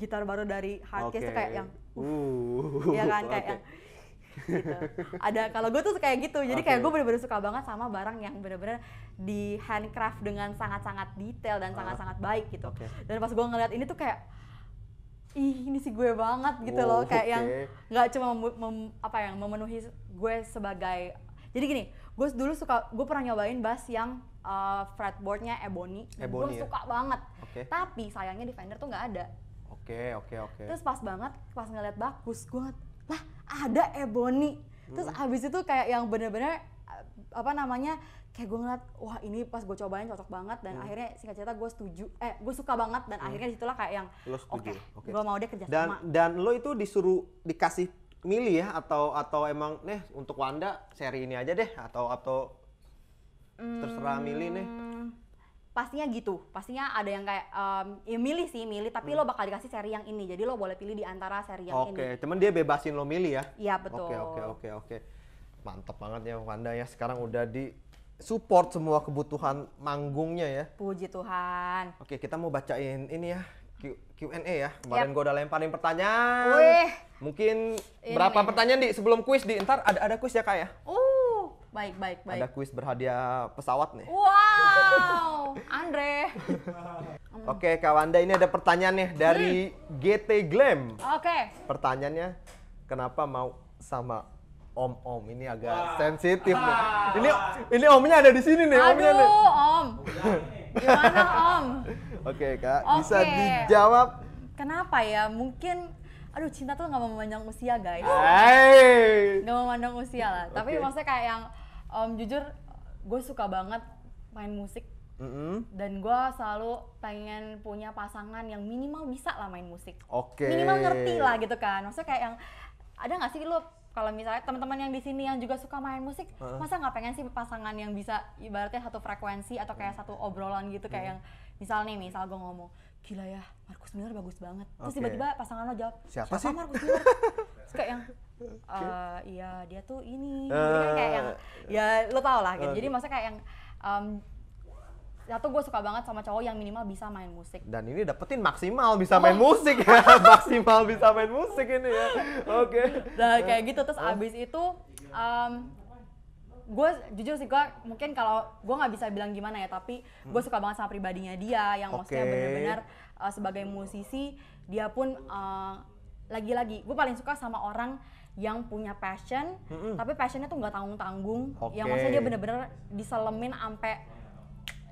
gitar baru dari hardcase okay. tuh kayak yang uh, ya kan kayak okay. yang gitu. Ada kalau gue tuh kayak gitu. Jadi okay. kayak gue bener-bener suka banget sama barang yang bener-bener di handcraft dengan sangat-sangat detail dan ah. sangat-sangat uh, baik gitu. Okay. Dan pas gue ngeliat ini tuh kayak ih ini sih gue banget gitu oh, loh kayak okay. yang nggak cuma mem, mem, apa yang memenuhi gue sebagai jadi gini gue dulu suka gue pernah nyobain bass yang uh, fretboardnya ebony, ebony gue ya? suka banget okay. tapi sayangnya defender tuh nggak ada oke okay, oke okay, oke okay. terus pas banget pas ngeliat bagus gue lah ada ebony hmm. terus hmm. abis itu kayak yang bener-bener eh, apa namanya kayak gue ngeliat wah ini pas gue cobain cocok banget dan hmm. akhirnya singkat cerita gue setuju eh gue suka banget dan hmm. akhirnya disitulah kayak yang oke okay, ya? okay. gue mau dia kerja dan, sama dan lo itu disuruh dikasih milih ya atau atau emang nih untuk Wanda seri ini aja deh atau atau hmm, terserah milih nih pastinya gitu pastinya ada yang kayak um, ya milih sih milih tapi hmm. lo bakal dikasih seri yang ini jadi lo boleh pilih di antara seri yang okay. ini oke cuman dia bebasin lo milih ya iya betul oke okay, oke okay, oke okay, oke mantap banget ya Wanda ya sekarang udah di support semua kebutuhan manggungnya ya. Puji Tuhan. Oke, kita mau bacain ini ya. Q&A ya. Kemarin yep. gue udah lemparin pertanyaan. Wih. Mungkin ini berapa nih. pertanyaan di sebelum kuis di ntar ada ada kuis ya kak ya? Uh, baik baik baik. Ada kuis berhadiah pesawat nih. Wow, [LAUGHS] Andre. Oke, Kak Wanda ini ada pertanyaan nih dari hmm. GT Glam. Oke. Okay. Pertanyaannya, kenapa mau sama Om Om ini agak Wah. sensitif ah. nih. Ini ini omnya ada di sini nih, Aduh, omnya nih. Om. Gimana Om? Oke, okay, Kak, okay. bisa dijawab. Kenapa ya? Mungkin aduh cinta tuh nggak memandang usia, guys. Hey. mau memandang usia lah. Okay. Tapi maksudnya kayak yang um, jujur gue suka banget main musik mm -hmm. dan gue selalu pengen punya pasangan yang minimal bisa lah main musik okay. minimal ngerti lah gitu kan maksudnya kayak yang ada nggak sih lo kalau misalnya teman-teman yang di sini yang juga suka main musik uh. masa nggak pengen sih pasangan yang bisa ibaratnya satu frekuensi atau kayak satu obrolan gitu kayak yang misal nih misal gue ngomong gila ya Markus Miller bagus banget terus tiba-tiba pasangan lo jawab siapa, siapa sih Markus Miller terus kayak yang uh, [LAUGHS] iya dia tuh ini uh, kayak eh. yang ya lo tau lah gitu uh. jadi maksudnya kayak yang um, atau gue suka banget sama cowok yang minimal bisa main musik dan ini dapetin maksimal bisa main oh. musik ya [LAUGHS] maksimal bisa main musik ini ya oke okay. nah kayak gitu terus abis itu um, gue jujur sih gue mungkin kalau gue nggak bisa bilang gimana ya tapi gue hmm. suka banget sama pribadinya dia yang okay. maksudnya benar-benar uh, eh, sebagai musisi dia pun uh, lagi-lagi gue paling suka sama orang yang punya passion mm -hmm. tapi passionnya tuh nggak tanggung tanggung okay. yang maksudnya dia bener-bener diselemin sampai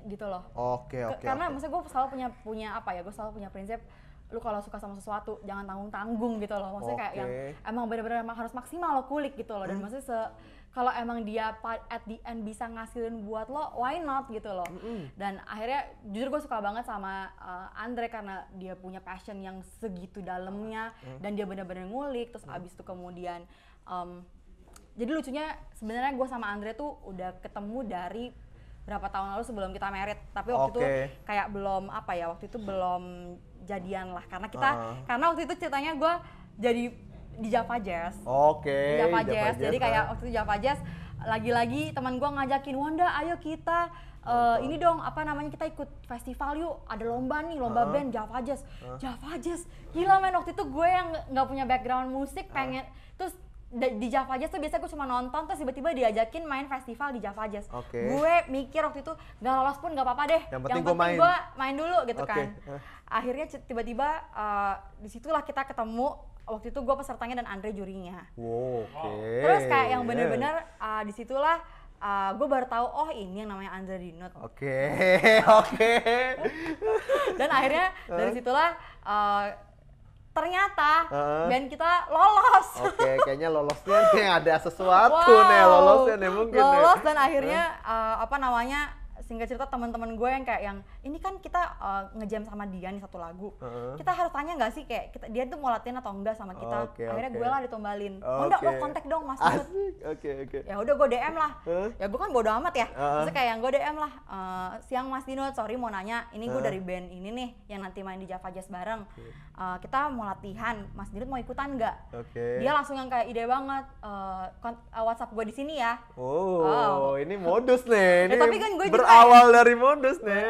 gitu loh. Oke okay, oke. Okay, karena okay. maksudnya gue selalu punya punya apa ya? Gue selalu punya prinsip lu kalau suka sama sesuatu jangan tanggung tanggung gitu loh. Maksudnya okay. kayak yang emang bener benar emang harus maksimal lo kulik gitu loh. Dan hmm. maksudnya se kalau emang dia at the end bisa ngasilin buat lo, why not gitu loh. Mm -hmm. Dan akhirnya jujur gue suka banget sama uh, Andre karena dia punya passion yang segitu dalamnya mm. dan dia benar-benar ngulik. Terus mm. abis itu kemudian um, jadi lucunya sebenarnya gue sama Andre tuh udah ketemu dari berapa tahun lalu sebelum kita merit tapi waktu okay. itu kayak belum apa ya waktu itu belum jadian lah karena kita uh. karena waktu itu ceritanya gue jadi di Java Jazz. Oke. Okay, Java, Java Jazz. Jazz. Jadi kayak waktu itu Java Jazz lagi-lagi teman gue ngajakin Wanda ayo kita uh, ini dong apa namanya kita ikut festival yuk ada lomba nih lomba uh band Java Jazz uh Java Jazz gila men waktu itu gue yang nggak punya background musik pengen uh terus di Java Jazz tuh biasanya gue cuma nonton terus tiba-tiba diajakin main festival di Java Jazz. Okay. Gue mikir waktu itu nggak lolos pun nggak apa-apa deh. Yang penting, penting gue main. main dulu gitu okay. kan. Akhirnya tiba-tiba uh, disitulah kita ketemu waktu itu gue pesertanya dan Andre jurinya. Wow. Okay. Terus kayak yang iya. bener-bener uh, disitulah uh, eh, gue baru tahu oh ini yang namanya Andre Dinut. Oke, okay. [LAUGHS] oke. Okay. dan akhirnya dari situlah uh, ternyata uh-huh. dan kita lolos. Oke, okay, [LAUGHS] kayaknya lolosnya nih ada sesuatu wow. nih lolosnya nih mungkin. Lolos nih. dan akhirnya uh. Uh, apa namanya singkat cerita teman-teman gue yang kayak yang ini kan kita uh, ngejam sama dia nih satu lagu uh-huh. kita harus tanya nggak sih kayak kita, dia tuh mau latihan atau enggak sama kita okay, akhirnya okay. gue lah ditombalin okay. oh enggak lo kontak dong mas oke okay, okay. ya udah gue dm lah huh? ya gue kan bodo amat ya uh-huh. terus kayak yang gue dm lah uh, siang mas Dino sorry mau nanya ini gue uh-huh. dari band ini nih yang nanti main di Java Jazz bareng okay. uh, eh, kita mau latihan mas Dino mau ikutan nggak okay. dia langsung yang kayak ide banget uh, uh WhatsApp gue di sini ya oh, oh. ini modus nih ini ya, tapi kan gue berawal juga, ya. dari modus nih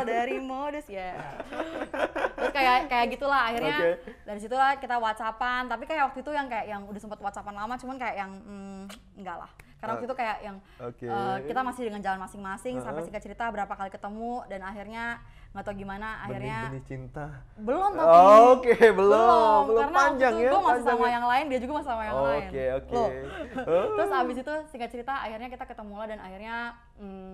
dari modus ya. [LAUGHS] Terus kayak kayak gitulah akhirnya okay. dari situlah kita WhatsAppan, tapi kayak waktu itu yang kayak yang udah sempat WhatsAppan lama cuman kayak yang mm, enggak lah. Karena waktu ah, itu kayak yang okay. uh, eh, kita masih dengan jalan masing-masing uh -huh. sampai singkat cerita berapa kali ketemu dan akhirnya nggak tau gimana akhirnya benih, cinta belum tapi oh, oke okay, belum belum, karena panjang waktu itu ya, gue masih sama yang lain dia juga masih sama yang oh, lain oke okay, oke okay. Oh. terus abis itu singkat cerita akhirnya kita ketemu lah dan akhirnya hmm,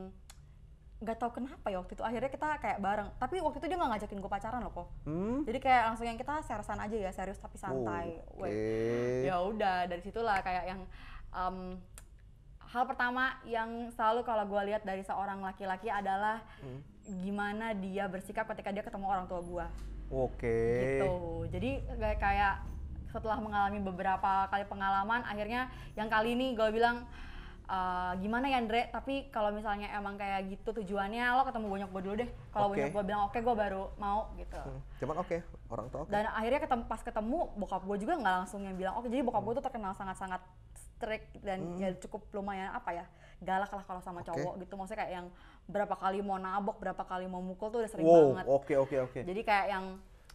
nggak tahu kenapa ya waktu itu akhirnya kita kayak bareng tapi waktu itu dia nggak ngajakin gue pacaran loh kok hmm? jadi kayak langsung yang kita serasan aja ya serius tapi santai oh, okay. ya udah dari situlah kayak yang um, hal pertama yang selalu kalau gue lihat dari seorang laki-laki adalah hmm? gimana dia bersikap ketika dia ketemu orang tua gue oke okay. gitu jadi kayak setelah mengalami beberapa kali pengalaman akhirnya yang kali ini gue bilang Uh, gimana ya Andre, tapi kalau misalnya emang kayak gitu tujuannya lo ketemu banyak gue dulu deh. Kalau okay. bonyok gue bilang oke okay, gue baru mau gitu. Hmm. Cuman oke, okay. orang tua Okay. Dan akhirnya ketemu, pas ketemu bokap gue juga nggak langsung yang bilang oke. Okay. Jadi bokap hmm. gue tuh terkenal sangat-sangat strict dan hmm. ya cukup lumayan apa ya galak lah kalau sama okay. cowok gitu maksudnya kayak yang berapa kali mau nabok berapa kali mau mukul tuh udah sering wow, banget oke okay, oke okay, oke okay. jadi kayak yang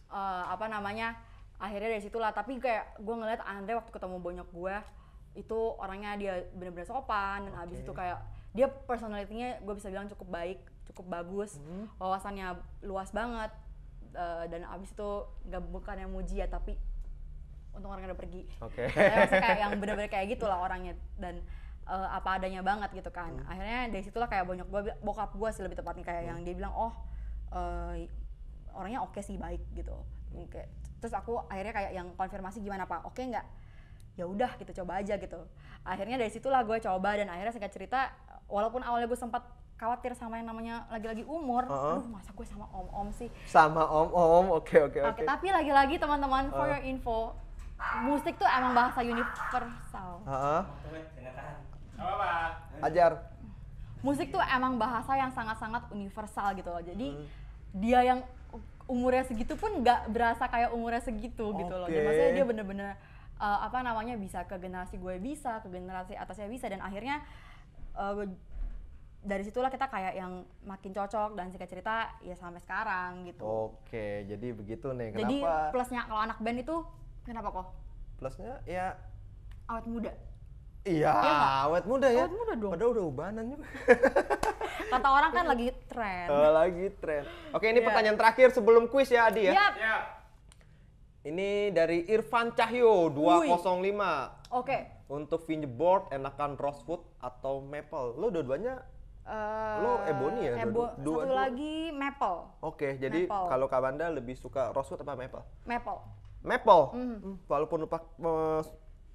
uh, apa namanya akhirnya dari situlah tapi kayak gue ngeliat Andre waktu ketemu banyak gue itu orangnya dia bener-bener sopan dan okay. abis itu kayak dia personalitinya gue bisa bilang cukup baik cukup bagus hmm. wawasannya luas banget uh, dan abis itu nggak bukan yang muji ya tapi untung orangnya udah pergi okay. [LAUGHS] saya kayak yang bener-bener kayak gitulah orangnya dan uh, apa adanya banget gitu kan hmm. akhirnya dari situlah kayak banyak gue bokap gue sih lebih tepatnya kayak hmm. yang dia bilang oh uh, orangnya oke okay sih baik gitu hmm. terus aku akhirnya kayak yang konfirmasi gimana pak oke okay nggak ya udah gitu coba aja gitu akhirnya dari situlah gue coba dan akhirnya singkat cerita walaupun awalnya gue sempat khawatir sama yang namanya lagi-lagi umur, uh-huh. masa gue sama om-om sih. Sama om-om, oke oke oke. Tapi lagi-lagi teman-teman uh. for your info, musik tuh emang bahasa universal. Uh-huh. Ajar. Musik tuh emang bahasa yang sangat-sangat universal gitu loh. Jadi hmm. dia yang umurnya segitu pun nggak berasa kayak umurnya segitu okay. gitu loh. jadi maksudnya dia bener-bener uh, apa namanya bisa ke generasi gue bisa ke generasi atasnya bisa dan akhirnya uh, dari situlah kita kayak yang makin cocok dan singkat cerita ya sampai sekarang gitu. Oke, jadi begitu nih. Kenapa? Jadi plusnya kalau anak band itu kenapa kok? Plusnya ya awet muda. Iya, ya, awet muda ya. Awet muda dong. Padahal udah ubanan juga. [LAUGHS] Kata orang kan lagi tren. Oh, lagi tren. Oke, ini yeah. pertanyaan terakhir sebelum kuis ya Adi ya. Yap. Yeah. Ini dari Irfan Cahyo 205. Oke. Okay. Untuk fingerboard enakan rosewood atau maple. Lo dua-duanya Uh, lo ebony ya? Ebo, dua, dua, satu lagi maple. Oke, okay, jadi kalau Kabanda lebih suka rosewood apa maple? Maple. Maple. Mm. Hmm, walaupun lupa uh,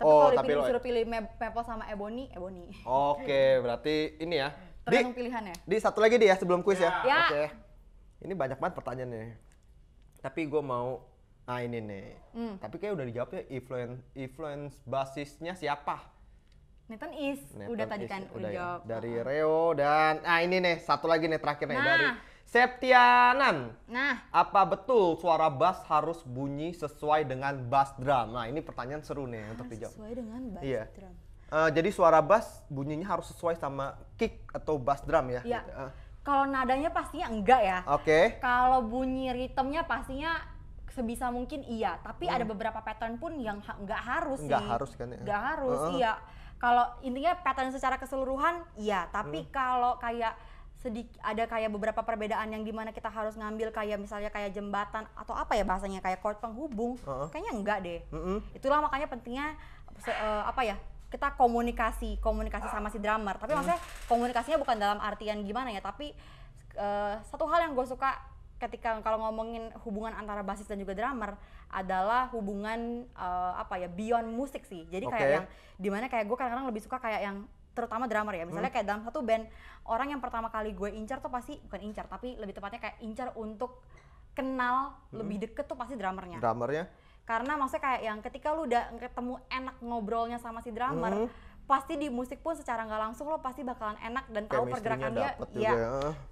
tapi oh, kalau tapi suruh pilih maple sama ebony, ebony. Oke, okay, berarti ini ya. Tergantung pilihan ya. Di satu lagi dia ya, sebelum kuis yeah. ya. Yeah. Oke. Okay. Ini banyak banget pertanyaannya. Tapi gue mau Nah ini nih. Hmm. Tapi kayak udah dijawab ya influence influence basisnya siapa? Nathan Is. Nathan udah tadi kan ya, udah, ya. jawab. Dari Reo dan nah ini nih satu lagi nih terakhir nih nah. dari Septianan. Nah, apa betul suara bass harus bunyi sesuai dengan bass drum? Nah, ini pertanyaan seru nih harus untuk dijawab. Sesuai dengan bass iya. drum. Uh, jadi suara bass bunyinya harus sesuai sama kick atau bass drum ya. Iya. Uh. Kalau nadanya pastinya enggak ya. Oke. Okay. Kalau bunyi ritmenya pastinya sebisa mungkin iya tapi hmm. ada beberapa pattern pun yang ha nggak harus nggak harus kan ya nggak harus uh -huh. iya kalau intinya pattern secara keseluruhan iya tapi hmm. kalau kayak sedikit ada kayak beberapa perbedaan yang dimana kita harus ngambil kayak misalnya kayak jembatan atau apa ya bahasanya kayak kord penghubung uh -huh. kayaknya enggak deh uh -uh. itulah makanya pentingnya se, uh, apa ya kita komunikasi komunikasi sama si drummer tapi uh. maksudnya komunikasinya bukan dalam artian gimana ya tapi uh, satu hal yang gue suka ketika kalau ngomongin hubungan antara basis dan juga drummer adalah hubungan uh, apa ya beyond musik sih jadi okay. kayak yang dimana kayak gue kadang-kadang lebih suka kayak yang terutama drummer ya misalnya hmm. kayak dalam satu band orang yang pertama kali gue incar tuh pasti bukan incar tapi lebih tepatnya kayak incar untuk kenal hmm. lebih deket tuh pasti drummernya drummernya karena maksudnya kayak yang ketika lu udah ketemu enak ngobrolnya sama si drummer hmm pasti di musik pun secara nggak langsung lo pasti bakalan enak dan tahu pergerakan dia iya. ya,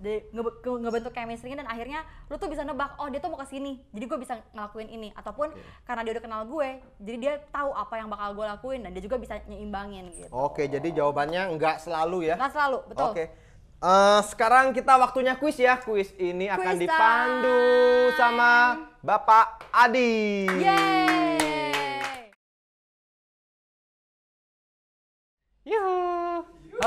ya. ngebentuk chemistry-nya dan akhirnya lo tuh bisa nebak oh dia tuh mau kesini jadi gue bisa ngelakuin ini ataupun okay. karena dia udah kenal gue jadi dia tahu apa yang bakal gue lakuin dan dia juga bisa nyimbangin gitu oke okay, jadi jawabannya nggak selalu ya nggak selalu betul oke okay. Uh, eh, sekarang kita waktunya kuis ya. Kuis ini akan dipandu sama Bapak Adi. Yeay.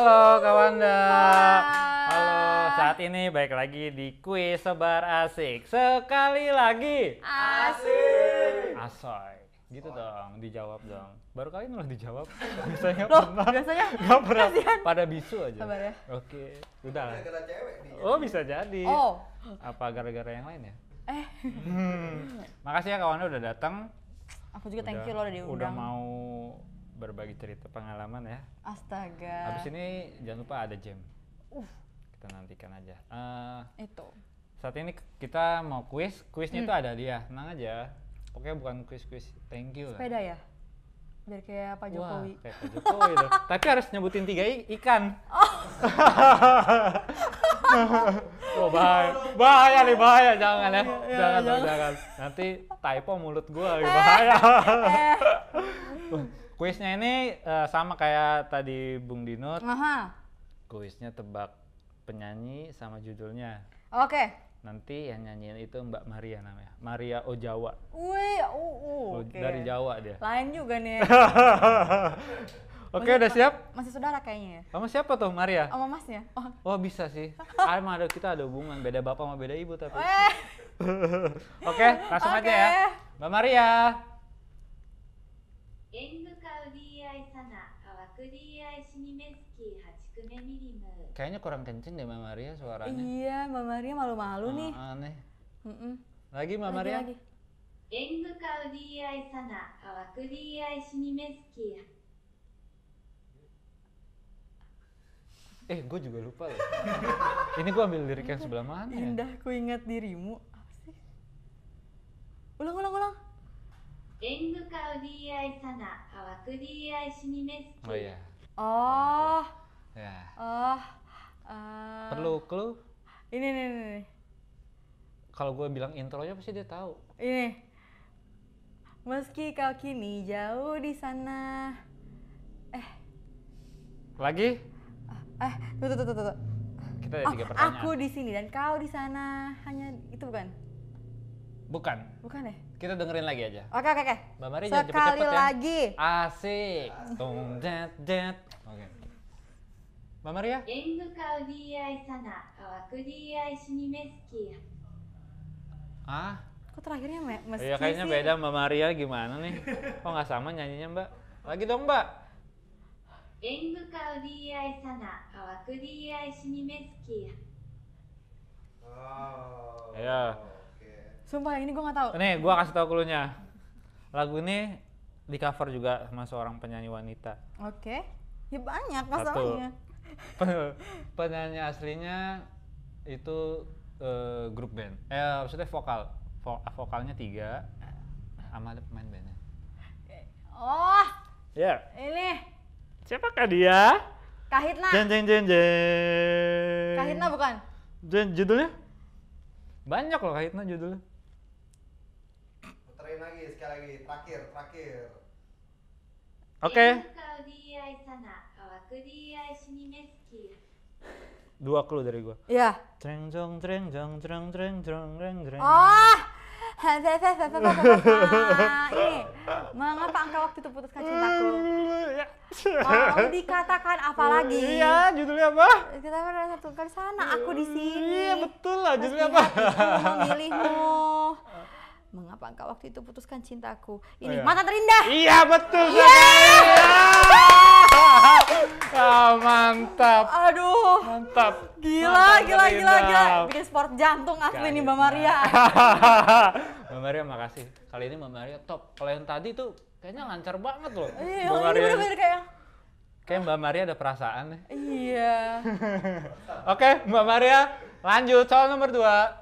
Halo kawan Halo. Halo. Saat ini baik lagi di kuis sebar asik. Sekali lagi. Asik. Asoy. Gitu oh. dong, dijawab dong. Baru kali ini loh dijawab. [LAUGHS] Biasanya loh, pernah. Biasanya enggak [LAUGHS] pernah. Kasihan. Pada bisu aja. Sabar ya. Oke, udah cewek Oh bisa jadi. Oh. Apa gara-gara yang lain ya? Eh. Hmm. Makasih ya kawan udah datang. Aku juga udah, thank you lo udah diundang. Udah mau berbagi cerita pengalaman ya. Astaga. Habis ini jangan lupa ada jam. Uh. Kita nantikan aja. Uh, itu. Saat ini kita mau kuis, kuisnya itu hmm. ada dia. Tenang aja. oke bukan kuis-kuis thank you Sepeda lah. ya? Biar kayak Pak Jokowi. Wah, kayak Pak Jokowi tuh. [LAUGHS] Tapi harus nyebutin tiga ikan. Oh. oh [LAUGHS] bahaya. Bahaya nih, bahaya. Jangan ya. Iya, iya, jangan, ya, jangan. jangan. Nanti typo mulut gua. Eh. Bahaya. [LAUGHS] Eh. Kuisnya ini uh, sama kayak tadi Bung Dinut. Aha. Kuisnya tebak penyanyi sama judulnya. Oke. Okay. Nanti yang nyanyiin itu Mbak Maria namanya. Maria Ojawa. Wih, uh, uh, okay. dari Jawa dia. Lain juga nih. [LAUGHS] Oke, okay, udah siap? Masih saudara kayaknya ya. Sama siapa tuh, Maria? Sama masnya. Oh, oh bisa sih. [LAUGHS] Ah, emang ada kita ada hubungan, beda bapak sama beda ibu tapi. [LAUGHS] Oke, okay, langsung okay. aja ya. Mbak Maria. Kayaknya kurang kenceng deh Mama Maria suaranya. Iya, Mama Maria malu-malu oh, nih. Ah, aneh. Mm -mm. Lagi Mama Maria. Lagi. Engu kau diai sana, awaku diai shinimeski. Eh, gue juga lupa loh. [LAUGHS] Ini gue ambil lirik yang sebelah mana? Ya? Indah, ku ingat dirimu. Apa sih? Ulang, ulang. DI sana, kawaku DI shinimesu. Oh ya. Oh. Ya. Oh. Uh, Perlu clue? Ini nih nih. Kalau gue bilang intronya pasti dia tahu. Ini. Meski kau kini jauh di sana. Eh. Lagi? Eh, tuh tuh tuh tuh. tuh. Kita ada oh, tiga pertanyaan. Aku di sini dan kau di sana. Hanya itu bukan? Bukan. Bukan ya? Kita dengerin lagi aja. Oke oke oke. Mbak Mari jangan cepet-cepet ya. lagi. Asik. Tung jet jet. Oke. Mbak Maria? Ya? Engu kau diai sana, aku di sini meski. Ah? Kok terakhirnya me meski Iya kayaknya sih? beda Mbak Maria ya. gimana nih? Kok nggak sama nyanyinya Mbak? Lagi dong Mbak. Engu kau diai sana, aku di sini meski. Wow. Iya. Sumpah ini gue gak tahu. Nih gue kasih tau klunya. Lagu ini di cover juga sama seorang penyanyi wanita. Oke. Okay. Ya banyak masalahnya. [LAUGHS] penyanyi aslinya itu uh, grup band. Eh maksudnya vokal. Vo vokalnya tiga sama pemain bandnya. Oh. Ya. Yeah. Ini. Siapakah dia? Kahitna. Jeng jeng jeng jeng. Kahitna bukan? Jen judulnya? Banyak loh Kahitna judulnya sampein lagi sekali lagi terakhir terakhir oke okay. dua clue dari gua ya treng jong treng jong treng treng treng treng treng oh ini mengapa angka waktu itu putuskan cintaku mau [LAUGHS] dikatakan apa lagi iya judulnya apa kita pernah satu kali sana aku di sini iya betul lah judulnya apa memilihmu [LAUGHS] mengapa engkau waktu itu putuskan cintaku oh, ini oh, iya. mata terindah iya betul yeah! Iya. [LAUGHS] Oh, mantap aduh mantap gila mantap, gila gila gila bikin sport jantung asli nih mbak Maria [LAUGHS] mbak Maria makasih kali ini mbak Maria top kalau yang tadi tuh kayaknya lancar banget loh iya mbak Maria bener-bener kayak Kayak Mbak Maria ada perasaan nih. Iya. [LAUGHS] Oke, Mbak Maria, lanjut soal nomor dua.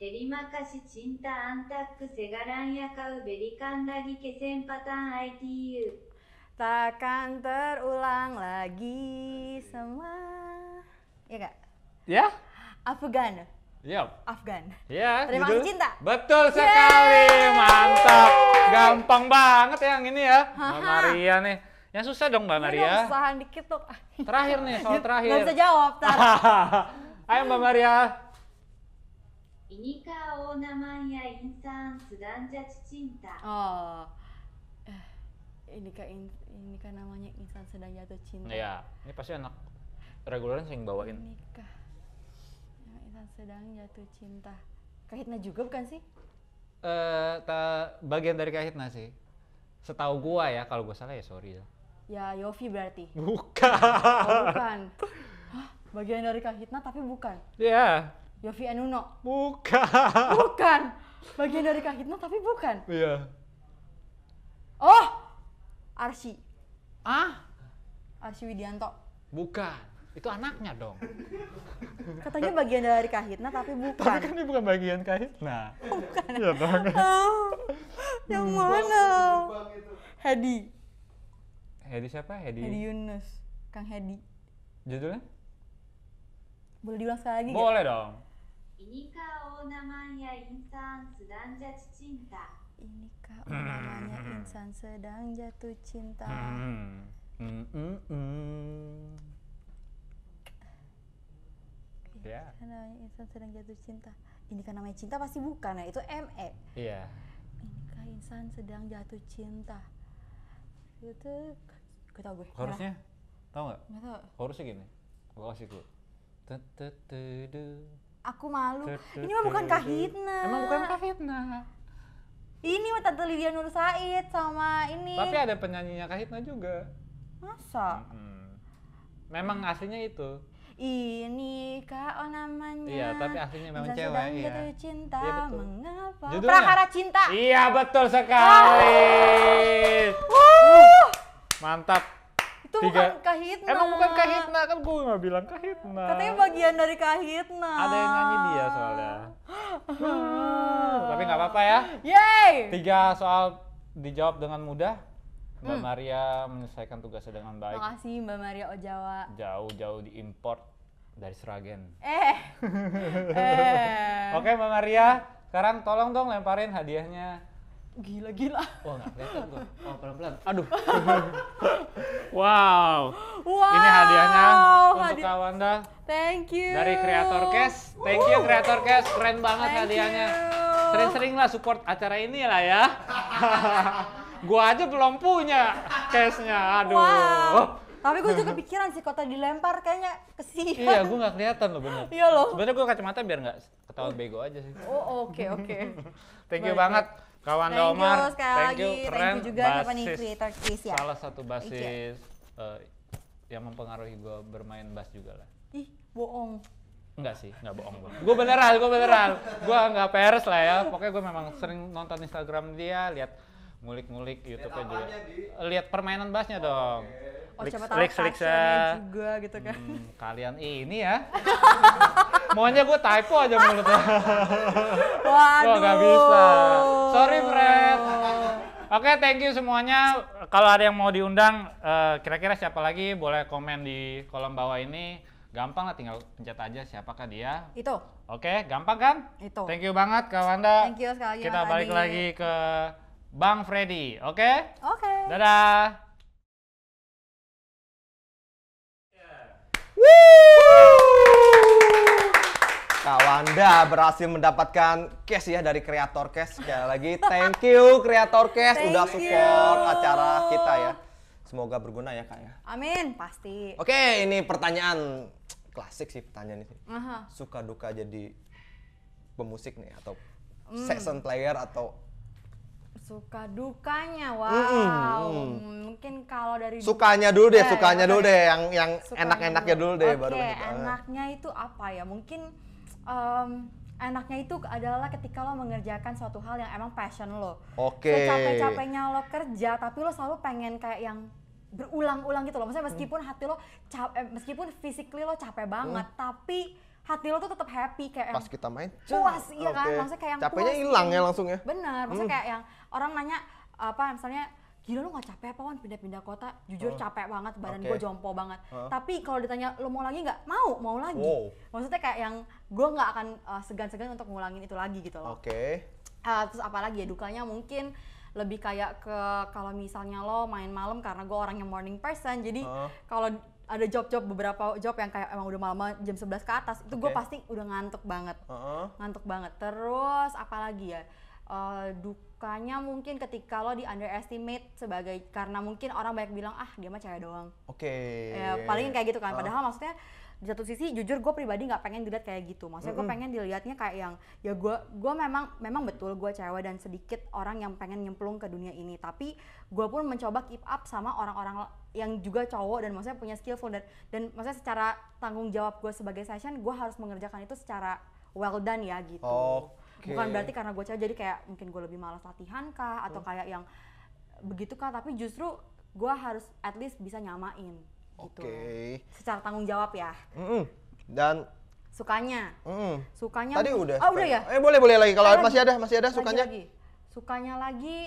terima kasih cinta antak segaran ya kau berikan lagi kesempatan ITU. Takkan terulang lagi semua. Iya ya kak? Ya. Yeah? Afgan. Yep. Afgan. Ya. Yeah, terima kasih cinta. Betul sekali, Yeay! mantap. Gampang banget yang ini ya, Mbak Maria nih. Yang susah dong Mbak Maria. Ini usahan dikit dong. Terakhir nih, soal [LAUGHS] terakhir. Gak bisa jawab. [LAUGHS] Ayo Mbak Maria, Minikao oh. eh, namanya insan jatuh cinta. Oh. Ini kak in, ini kan namanya insan sedang jatuh cinta. Iya, ini pasti anak reguleran sering bawain. Nikah. Ya, insan sedang jatuh cinta. Kahitna juga bukan sih? Eh, tak bagian dari Kahitna sih. Setahu gua ya, kalau gua salah ya sorry ya. Ya, Yofi berarti. Bukan. Oh, bukan. bagian dari Kahitna tapi bukan. Iya. Yofi Anuno, Bukan. Bukan. Bagian dari Kak Hitno tapi bukan. Iya. Oh, Arsi. Ah? Arsi Widianto. Bukan. Itu anaknya dong. Katanya bagian dari Kahitna tapi bukan. Tapi kan ini bukan bagian Kahitna. Nah, bukan. Ya dong. [LAUGHS] Oh, yang mana? Hedi. Hedi siapa? Hedi. Hedi Yunus. Kang Hedi. Judulnya? Boleh diulang sekali lagi? Boleh gak? dong. Ini kak namanya insan sedang jatuh cinta. Ini kak hmm, hmm, namanya hmm. insan sedang jatuh cinta. Hmm. Hmm, Ya. Yeah. Namanya insan sedang jatuh cinta. Ini kan namanya cinta pasti bukan ya, itu ME. Iya. Yeah. kak insan sedang jatuh cinta. Itu gue tau gue. Harusnya tau nggak? Nggak tau. Harusnya gini. Gue kasih gue aku malu ini mah bukan kahitna emang bukan kahitna ini mah tante Lydia Nur Said sama ini tapi ada penyanyinya kahitna juga masa hmm. memang aslinya itu ini kak, oh namanya iya tapi aslinya memang Bisa cewek iya. iya cinta iya, betul. mengapa Judulnya? prahara cinta iya betul sekali uh. mantap itu tiga. bukan Kahitna. Emang bukan Kahitna kan gue nggak bilang Kahitna. Katanya bagian dari Kahitna. Ada yang nyanyi dia soalnya. [GASPS] Tapi nggak apa-apa ya. Yay! Tiga soal dijawab dengan mudah. Mbak hmm. Maria menyelesaikan tugasnya dengan baik. Makasih Mbak Maria Ojawa. Jauh-jauh diimport dari Sragen. Eh. eh. [LAUGHS] Oke Mbak Maria, sekarang tolong dong lemparin hadiahnya gila-gila. Wah, nggak kelihatan gue Oh, pelan-pelan. Aduh. wow. [LAUGHS] Wow. Ini hadiahnya untuk Hadi Kak Thank you. Dari kreator Cash. Thank you kreator Cash. Keren banget Thank hadiahnya. Sering-sering lah support acara ini lah ya. [LAUGHS] gua aja belum punya cashnya. Aduh. Wow. Tapi gue juga pikiran sih kota dilempar kayaknya kesian. Iya, gue [LAUGHS] nggak kelihatan loh bener. Iya loh. Sebenarnya gue kacamata biar nggak ketahuan oh. bego aja sih. Oh oke okay, oke. Okay. Thank you Baik. banget. Kawan thank Omar, you, thank you, lagi. keren thank you juga basis, Chris ya. Salah satu basis uh, yang mempengaruhi gue bermain bass juga lah. Ih, bohong. Enggak sih, enggak bohong gue. Gue beneran, gue beneran. gue enggak peres lah ya. Pokoknya gue memang sering nonton Instagram dia, lihat ngulik-ngulik YouTube-nya juga. Lihat permainan bassnya oh, dong. Okay. Oh, Liks, siapa tahu Liks, ya. juga gitu kan. Hmm, [LAUGHS] kalian ini ya. [LAUGHS] Maunya gue typo aja mulutnya. [LAUGHS] Waduh. Gue gak bisa. Sorry Fred. Oke, okay, thank you semuanya. Kalau ada yang mau diundang, eh, kira-kira uh, siapa lagi boleh komen di kolom bawah ini. Gampang lah, tinggal pencet aja siapakah dia. Itu. Oke, okay, gampang kan? Itu. Thank you banget Kak Wanda. Thank you sekali Kita balik lagi ke Bang Freddy, oke? Okay? Oke. Okay. Dadah. Kak Wanda berhasil mendapatkan cash ya dari kreator cash sekali lagi. Thank you kreator cash udah support you. acara kita ya. Semoga berguna ya kak ya. Amin pasti. Oke ini pertanyaan klasik sih pertanyaan ini. Suka duka jadi pemusik nih atau mm. session player atau Suka dukanya, wow. Mm -hmm. Mungkin kalau dari sukanya dulu deh, eh, sukanya dulu deh, yang yang enak-enaknya dulu. dulu deh, okay, baru gitu. ah. enaknya itu apa ya? Mungkin um, enaknya itu adalah ketika lo mengerjakan suatu hal yang emang passion lo. Oke. Okay. Capek-capeknya lo kerja, tapi lo selalu pengen kayak yang berulang-ulang gitu loh. Maksudnya hmm. meskipun hati lo capek, eh, meskipun physically lo capek hmm. banget, hmm. tapi hati lo tuh tetap happy kayak pas kita main puas iya okay. kan maksudnya kayak yang capeknya hilang gitu. ya langsung ya benar maksudnya hmm. kayak yang orang nanya apa misalnya gila lu nggak capek apa Wan pindah-pindah kota jujur oh. capek banget badan okay. gue jompo banget huh? tapi kalau ditanya lu mau lagi nggak mau mau lagi wow. maksudnya kayak yang gue nggak akan segan eh, segan-segan untuk ngulangin itu lagi gitu loh oke okay. uh, eh, terus apalagi ya dukanya mungkin lebih kayak ke kalau misalnya lo main malam karena gue orangnya morning person jadi huh? kalau ada job-job beberapa job yang kayak emang udah malam jam 11 ke atas itu okay. gue pasti udah ngantuk banget uh -uh. ngantuk banget terus apalagi ya uh, dukanya mungkin ketika lo di underestimate sebagai karena mungkin orang banyak bilang ah dia mah cewek doang. Oke. Okay. Ya, paling kayak gitu kan. Padahal uh. maksudnya di satu sisi jujur gue pribadi nggak pengen dilihat kayak gitu. Maksudnya gue pengen dilihatnya kayak yang ya gue gue memang memang betul gue cewek dan sedikit orang yang pengen nyemplung ke dunia ini. Tapi gue pun mencoba keep up sama orang-orang yang juga cowok dan maksudnya punya skillful dan dan maksudnya secara tanggung jawab gue sebagai session gue harus mengerjakan itu secara well done ya gitu. Oke okay. bukan berarti karena gue cewek jadi kayak mungkin gue lebih malas latihan kah atau kayak yang begitu kah tapi justru gue harus at least bisa nyamain gitu secara tanggung jawab ya mm -mm. dan sukanya mm. sukanya tadi udah oh udah ya eh boleh boleh lagi kalau masih ada masih ada lagi, sukanya lagi. sukanya lagi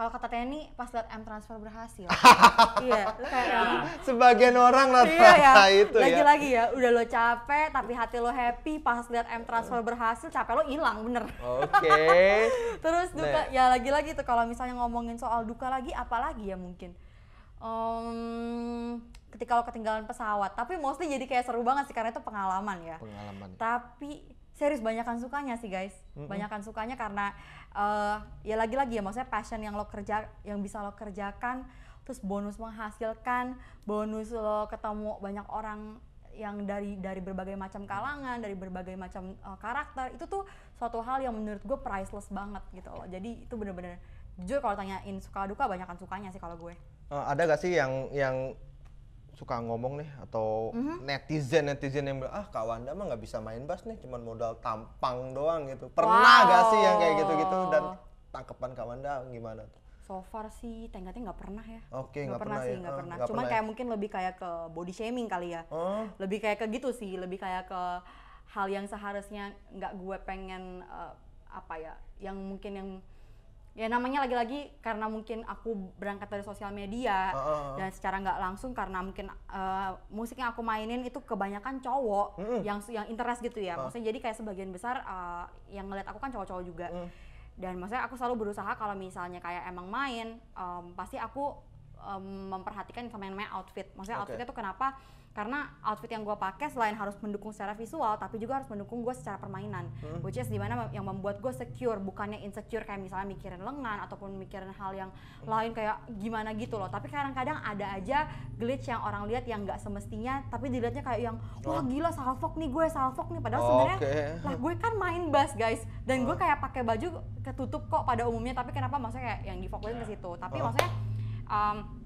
kalau kata Tenny pas lihat M transfer berhasil [LAUGHS] iya kayak ya. sebagian orang lah iya, ya. itu lagi ya lagi ya udah lo capek tapi hati lo happy pas lihat M transfer berhasil capek lo hilang bener oke okay. [LAUGHS] terus duka nah. ya lagi-lagi tuh kalau misalnya ngomongin soal duka lagi apalagi ya mungkin um, ketika lo ketinggalan pesawat tapi mostly jadi kayak seru banget sih karena itu pengalaman ya pengalaman tapi serius banyakkan sukanya sih guys mm-hmm. banyakkan sukanya karena uh, ya lagi-lagi ya maksudnya passion yang lo kerja yang bisa lo kerjakan terus bonus menghasilkan bonus lo ketemu banyak orang yang dari dari berbagai macam kalangan dari berbagai macam uh, karakter itu tuh suatu hal yang menurut gue priceless banget gitu loh jadi itu bener-bener jujur kalau tanyain suka duka banyakkan sukanya sih kalau gue uh, ada gak sih yang yang suka ngomong nih atau mm-hmm. netizen netizen yang bilang ah kak Wanda mah nggak bisa main bass nih cuman modal tampang doang gitu pernah wow. gak sih yang kayak gitu gitu dan tangkepan kak Wanda gimana tuh so far sih tengkatnya nggak pernah ya oke okay, nggak pernah, pernah sih ya? nggak ah, pernah gak cuman pernah kayak ya. mungkin lebih kayak ke body shaming kali ya uh. lebih kayak ke gitu sih lebih kayak ke hal yang seharusnya nggak gue pengen uh, apa ya yang mungkin yang ya namanya lagi-lagi karena mungkin aku berangkat dari sosial media uh, uh, dan secara nggak langsung karena mungkin uh, musik yang aku mainin itu kebanyakan cowok mm -hmm. yang yang interest gitu ya. Uh. Maksudnya jadi kayak sebagian besar uh, yang ngeliat aku kan cowok-cowok juga. Mm. Dan maksudnya aku selalu berusaha kalau misalnya kayak emang main um, pasti aku um, memperhatikan sama yang namanya outfit. Maksudnya okay. outfitnya tuh kenapa karena outfit yang gue pakai selain harus mendukung secara visual tapi juga harus mendukung gue secara permainan hmm. which is dimana yang membuat gue secure bukannya insecure kayak misalnya mikirin lengan ataupun mikirin hal yang lain kayak gimana gitu loh tapi kadang-kadang ada aja glitch yang orang lihat yang nggak semestinya tapi dilihatnya kayak yang wah oh. gila salfok nih gue salfok nih padahal oh, sebenarnya lah gue kan main bass guys dan oh. gue kayak pakai baju ketutup kok pada umumnya tapi kenapa maksudnya kayak yang difokusin ke situ tapi oh. maksudnya um,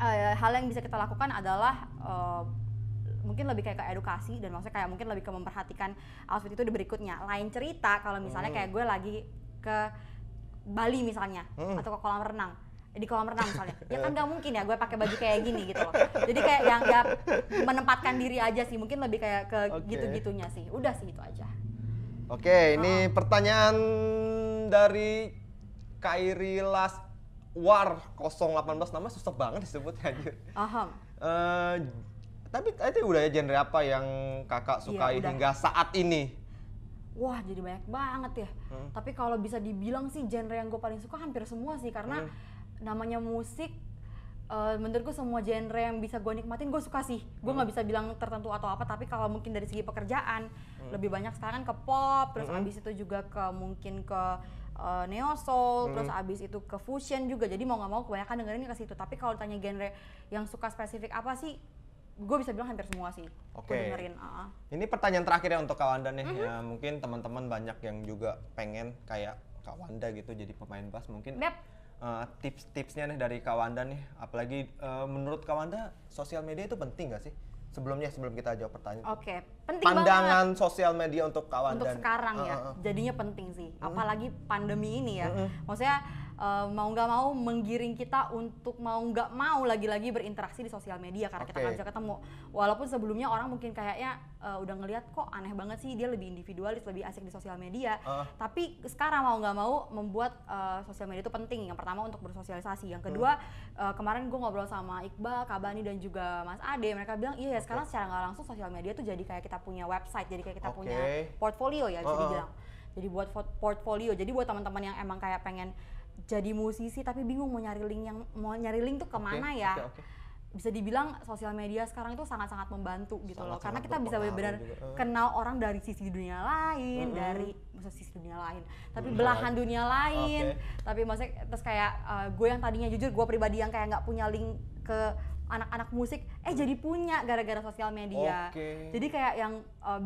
uh, hal yang bisa kita lakukan adalah uh, mungkin lebih kayak ke edukasi dan maksudnya kayak mungkin lebih ke memperhatikan outfit itu di berikutnya. Lain cerita kalau misalnya hmm. kayak gue lagi ke Bali misalnya hmm. atau ke kolam renang eh, di kolam renang misalnya ya kan [LAUGHS] nggak mungkin ya gue pakai baju kayak gini gitu loh jadi kayak yang nggak menempatkan diri aja sih mungkin lebih kayak ke okay. gitu-gitunya sih udah sih itu aja oke okay, oh. ini pertanyaan dari Kairi Las War 018 nama susah banget disebut anjir. Aham. Uh, eh, tapi itu udah ya genre apa yang kakak iya, sukai iya, hingga saat ini? Wah jadi banyak banget ya. Hmm. Tapi kalau bisa dibilang sih genre yang gue paling suka hampir semua sih karena hmm. namanya musik uh, eh, menurut gue semua genre yang bisa gue nikmatin gue suka sih gue hmm. nggak hmm. bisa bilang tertentu atau apa tapi kalau mungkin dari segi pekerjaan hmm. lebih banyak sekarang ke pop terus hmm. abis itu juga ke mungkin ke uh, neo soul, hmm. terus abis itu ke fusion juga. Jadi mau nggak mau kebanyakan dengerin ke situ. Tapi kalau tanya genre yang suka spesifik apa sih? Gue bisa bilang hampir semua sih. Oke. Okay. Dengerin. Uh Ini pertanyaan terakhir ya untuk Kawanda nih. Mm -hmm. ya, mungkin teman-teman banyak yang juga pengen kayak Kawanda gitu jadi pemain bass mungkin. yep. Uh, eh, tips-tipsnya nih dari Kawanda nih, apalagi uh, menurut Kawanda sosial media itu penting gak sih? sebelumnya sebelum kita jawab pertanyaan. Oke, okay. penting Pandangan banget. sosial media untuk kawan untuk dan sekarang uh, uh. ya. Jadinya penting sih, apalagi pandemi ini ya. Uh, uh. Maksudnya Eh, mau nggak mau menggiring kita untuk mau nggak mau lagi-lagi berinteraksi di sosial media karena okay. kita nggak bisa ketemu. Walaupun sebelumnya orang mungkin kayaknya uh, udah ngelihat kok aneh banget sih dia lebih individualis, lebih asik di sosial media. Uh. Tapi sekarang mau nggak mau membuat uh, sosial media itu penting. Yang pertama untuk bersosialisasi, yang kedua hmm. uh, kemarin gue ngobrol sama Iqbal, Kabani dan juga Mas Ade, mereka bilang iya ya okay. sekarang secara nggak langsung sosial media tuh jadi kayak kita punya website, jadi kayak kita okay. punya portfolio ya bisa uh. dibilang. Jadi buat portfolio. Jadi buat teman-teman yang emang kayak pengen jadi musisi tapi bingung mau nyari link yang mau nyari link tuh kemana okay, ya okay, okay. bisa dibilang sosial media sekarang itu sangat-sangat membantu gitu sangat, loh karena kita bisa benar-benar eh. kenal orang dari sisi dunia lain mm -hmm. dari musisi sisi dunia lain tapi dunia belahan lain. dunia lain okay. tapi maksudnya terus kayak uh, gue yang tadinya jujur gue pribadi yang kayak nggak punya link ke anak-anak musik eh jadi punya gara-gara sosial media okay. jadi kayak yang uh,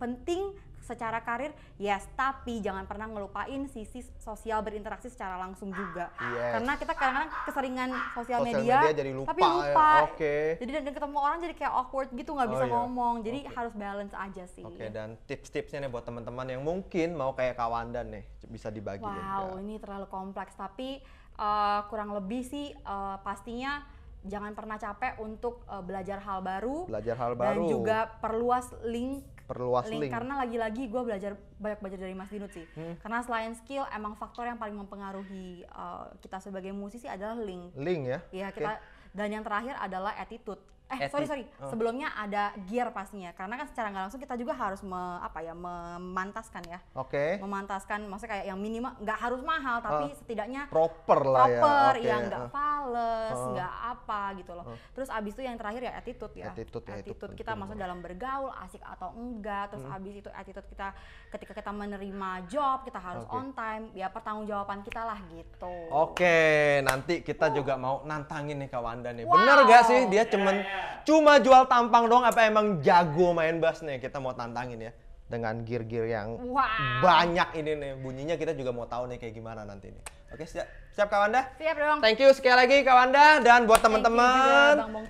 penting secara karir yes tapi jangan pernah ngelupain sisi sosial berinteraksi secara langsung juga yes. karena kita kadang-kadang keseringan sosial, sosial media, media jadi lupa, tapi lupa ya. okay. jadi dan, ketemu orang jadi kayak awkward gitu nggak oh, bisa iya. ngomong jadi okay. harus balance aja sih oke okay, dan tips-tipsnya nih buat teman-teman yang mungkin mau kayak kawandan nih bisa dibagi wow juga. ini terlalu kompleks tapi uh, kurang lebih sih uh, pastinya jangan pernah capek untuk uh, belajar hal baru. Belajar hal baru. Dan juga perluas link perluas link, link. karena lagi-lagi gue belajar banyak belajar dari Mas Dinut sih hmm. karena selain skill emang faktor yang paling mempengaruhi uh, kita sebagai musisi adalah link link ya iya kita okay. dan yang terakhir adalah attitude eh sorry sorry oh. sebelumnya ada gear pastinya karena kan secara nggak langsung kita juga harus me, apa ya memantaskan ya oke okay. memantaskan maksudnya kayak yang minimal nggak harus mahal tapi uh, setidaknya proper lah proper, ya proper okay. yang nggak uh. fales nggak uh. apa gitu loh uh. terus abis itu yang terakhir ya attitude ya attitude, ya, attitude kita masuk dalam bergaul asik atau enggak terus hmm. abis itu attitude kita ketika kita menerima job kita harus okay. on time ya pertanggungjawaban kita lah gitu oke okay. nanti kita uh. juga mau nantangin nih Wanda nih wow. bener gak sih dia cuman yeah, yeah Cuma jual tampang dong apa emang jago main bass nih kita mau tantangin ya dengan gear-gear yang wow. banyak ini nih bunyinya kita juga mau tahu nih kayak gimana nanti nih. Oke, siap siap Kawanda? Siap dong. Thank you sekali lagi Kawanda dan buat teman-teman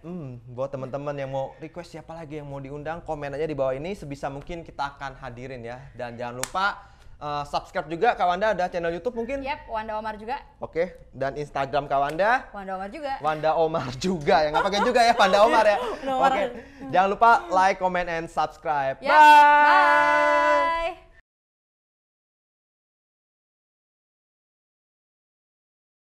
Hmm, buat teman-teman yang mau request siapa lagi yang mau diundang, komen aja di bawah ini sebisa mungkin kita akan hadirin ya. Dan jangan lupa Uh, subscribe juga Kawanda ada channel YouTube mungkin. yep Wanda Omar juga. Oke, okay. dan Instagram Kawanda. Wanda Omar juga. Wanda Omar juga yang nggak pakai juga ya Wanda Omar ya. [LAUGHS] Oke, okay. jangan lupa like, comment, and subscribe. Yep. Bye. Bye.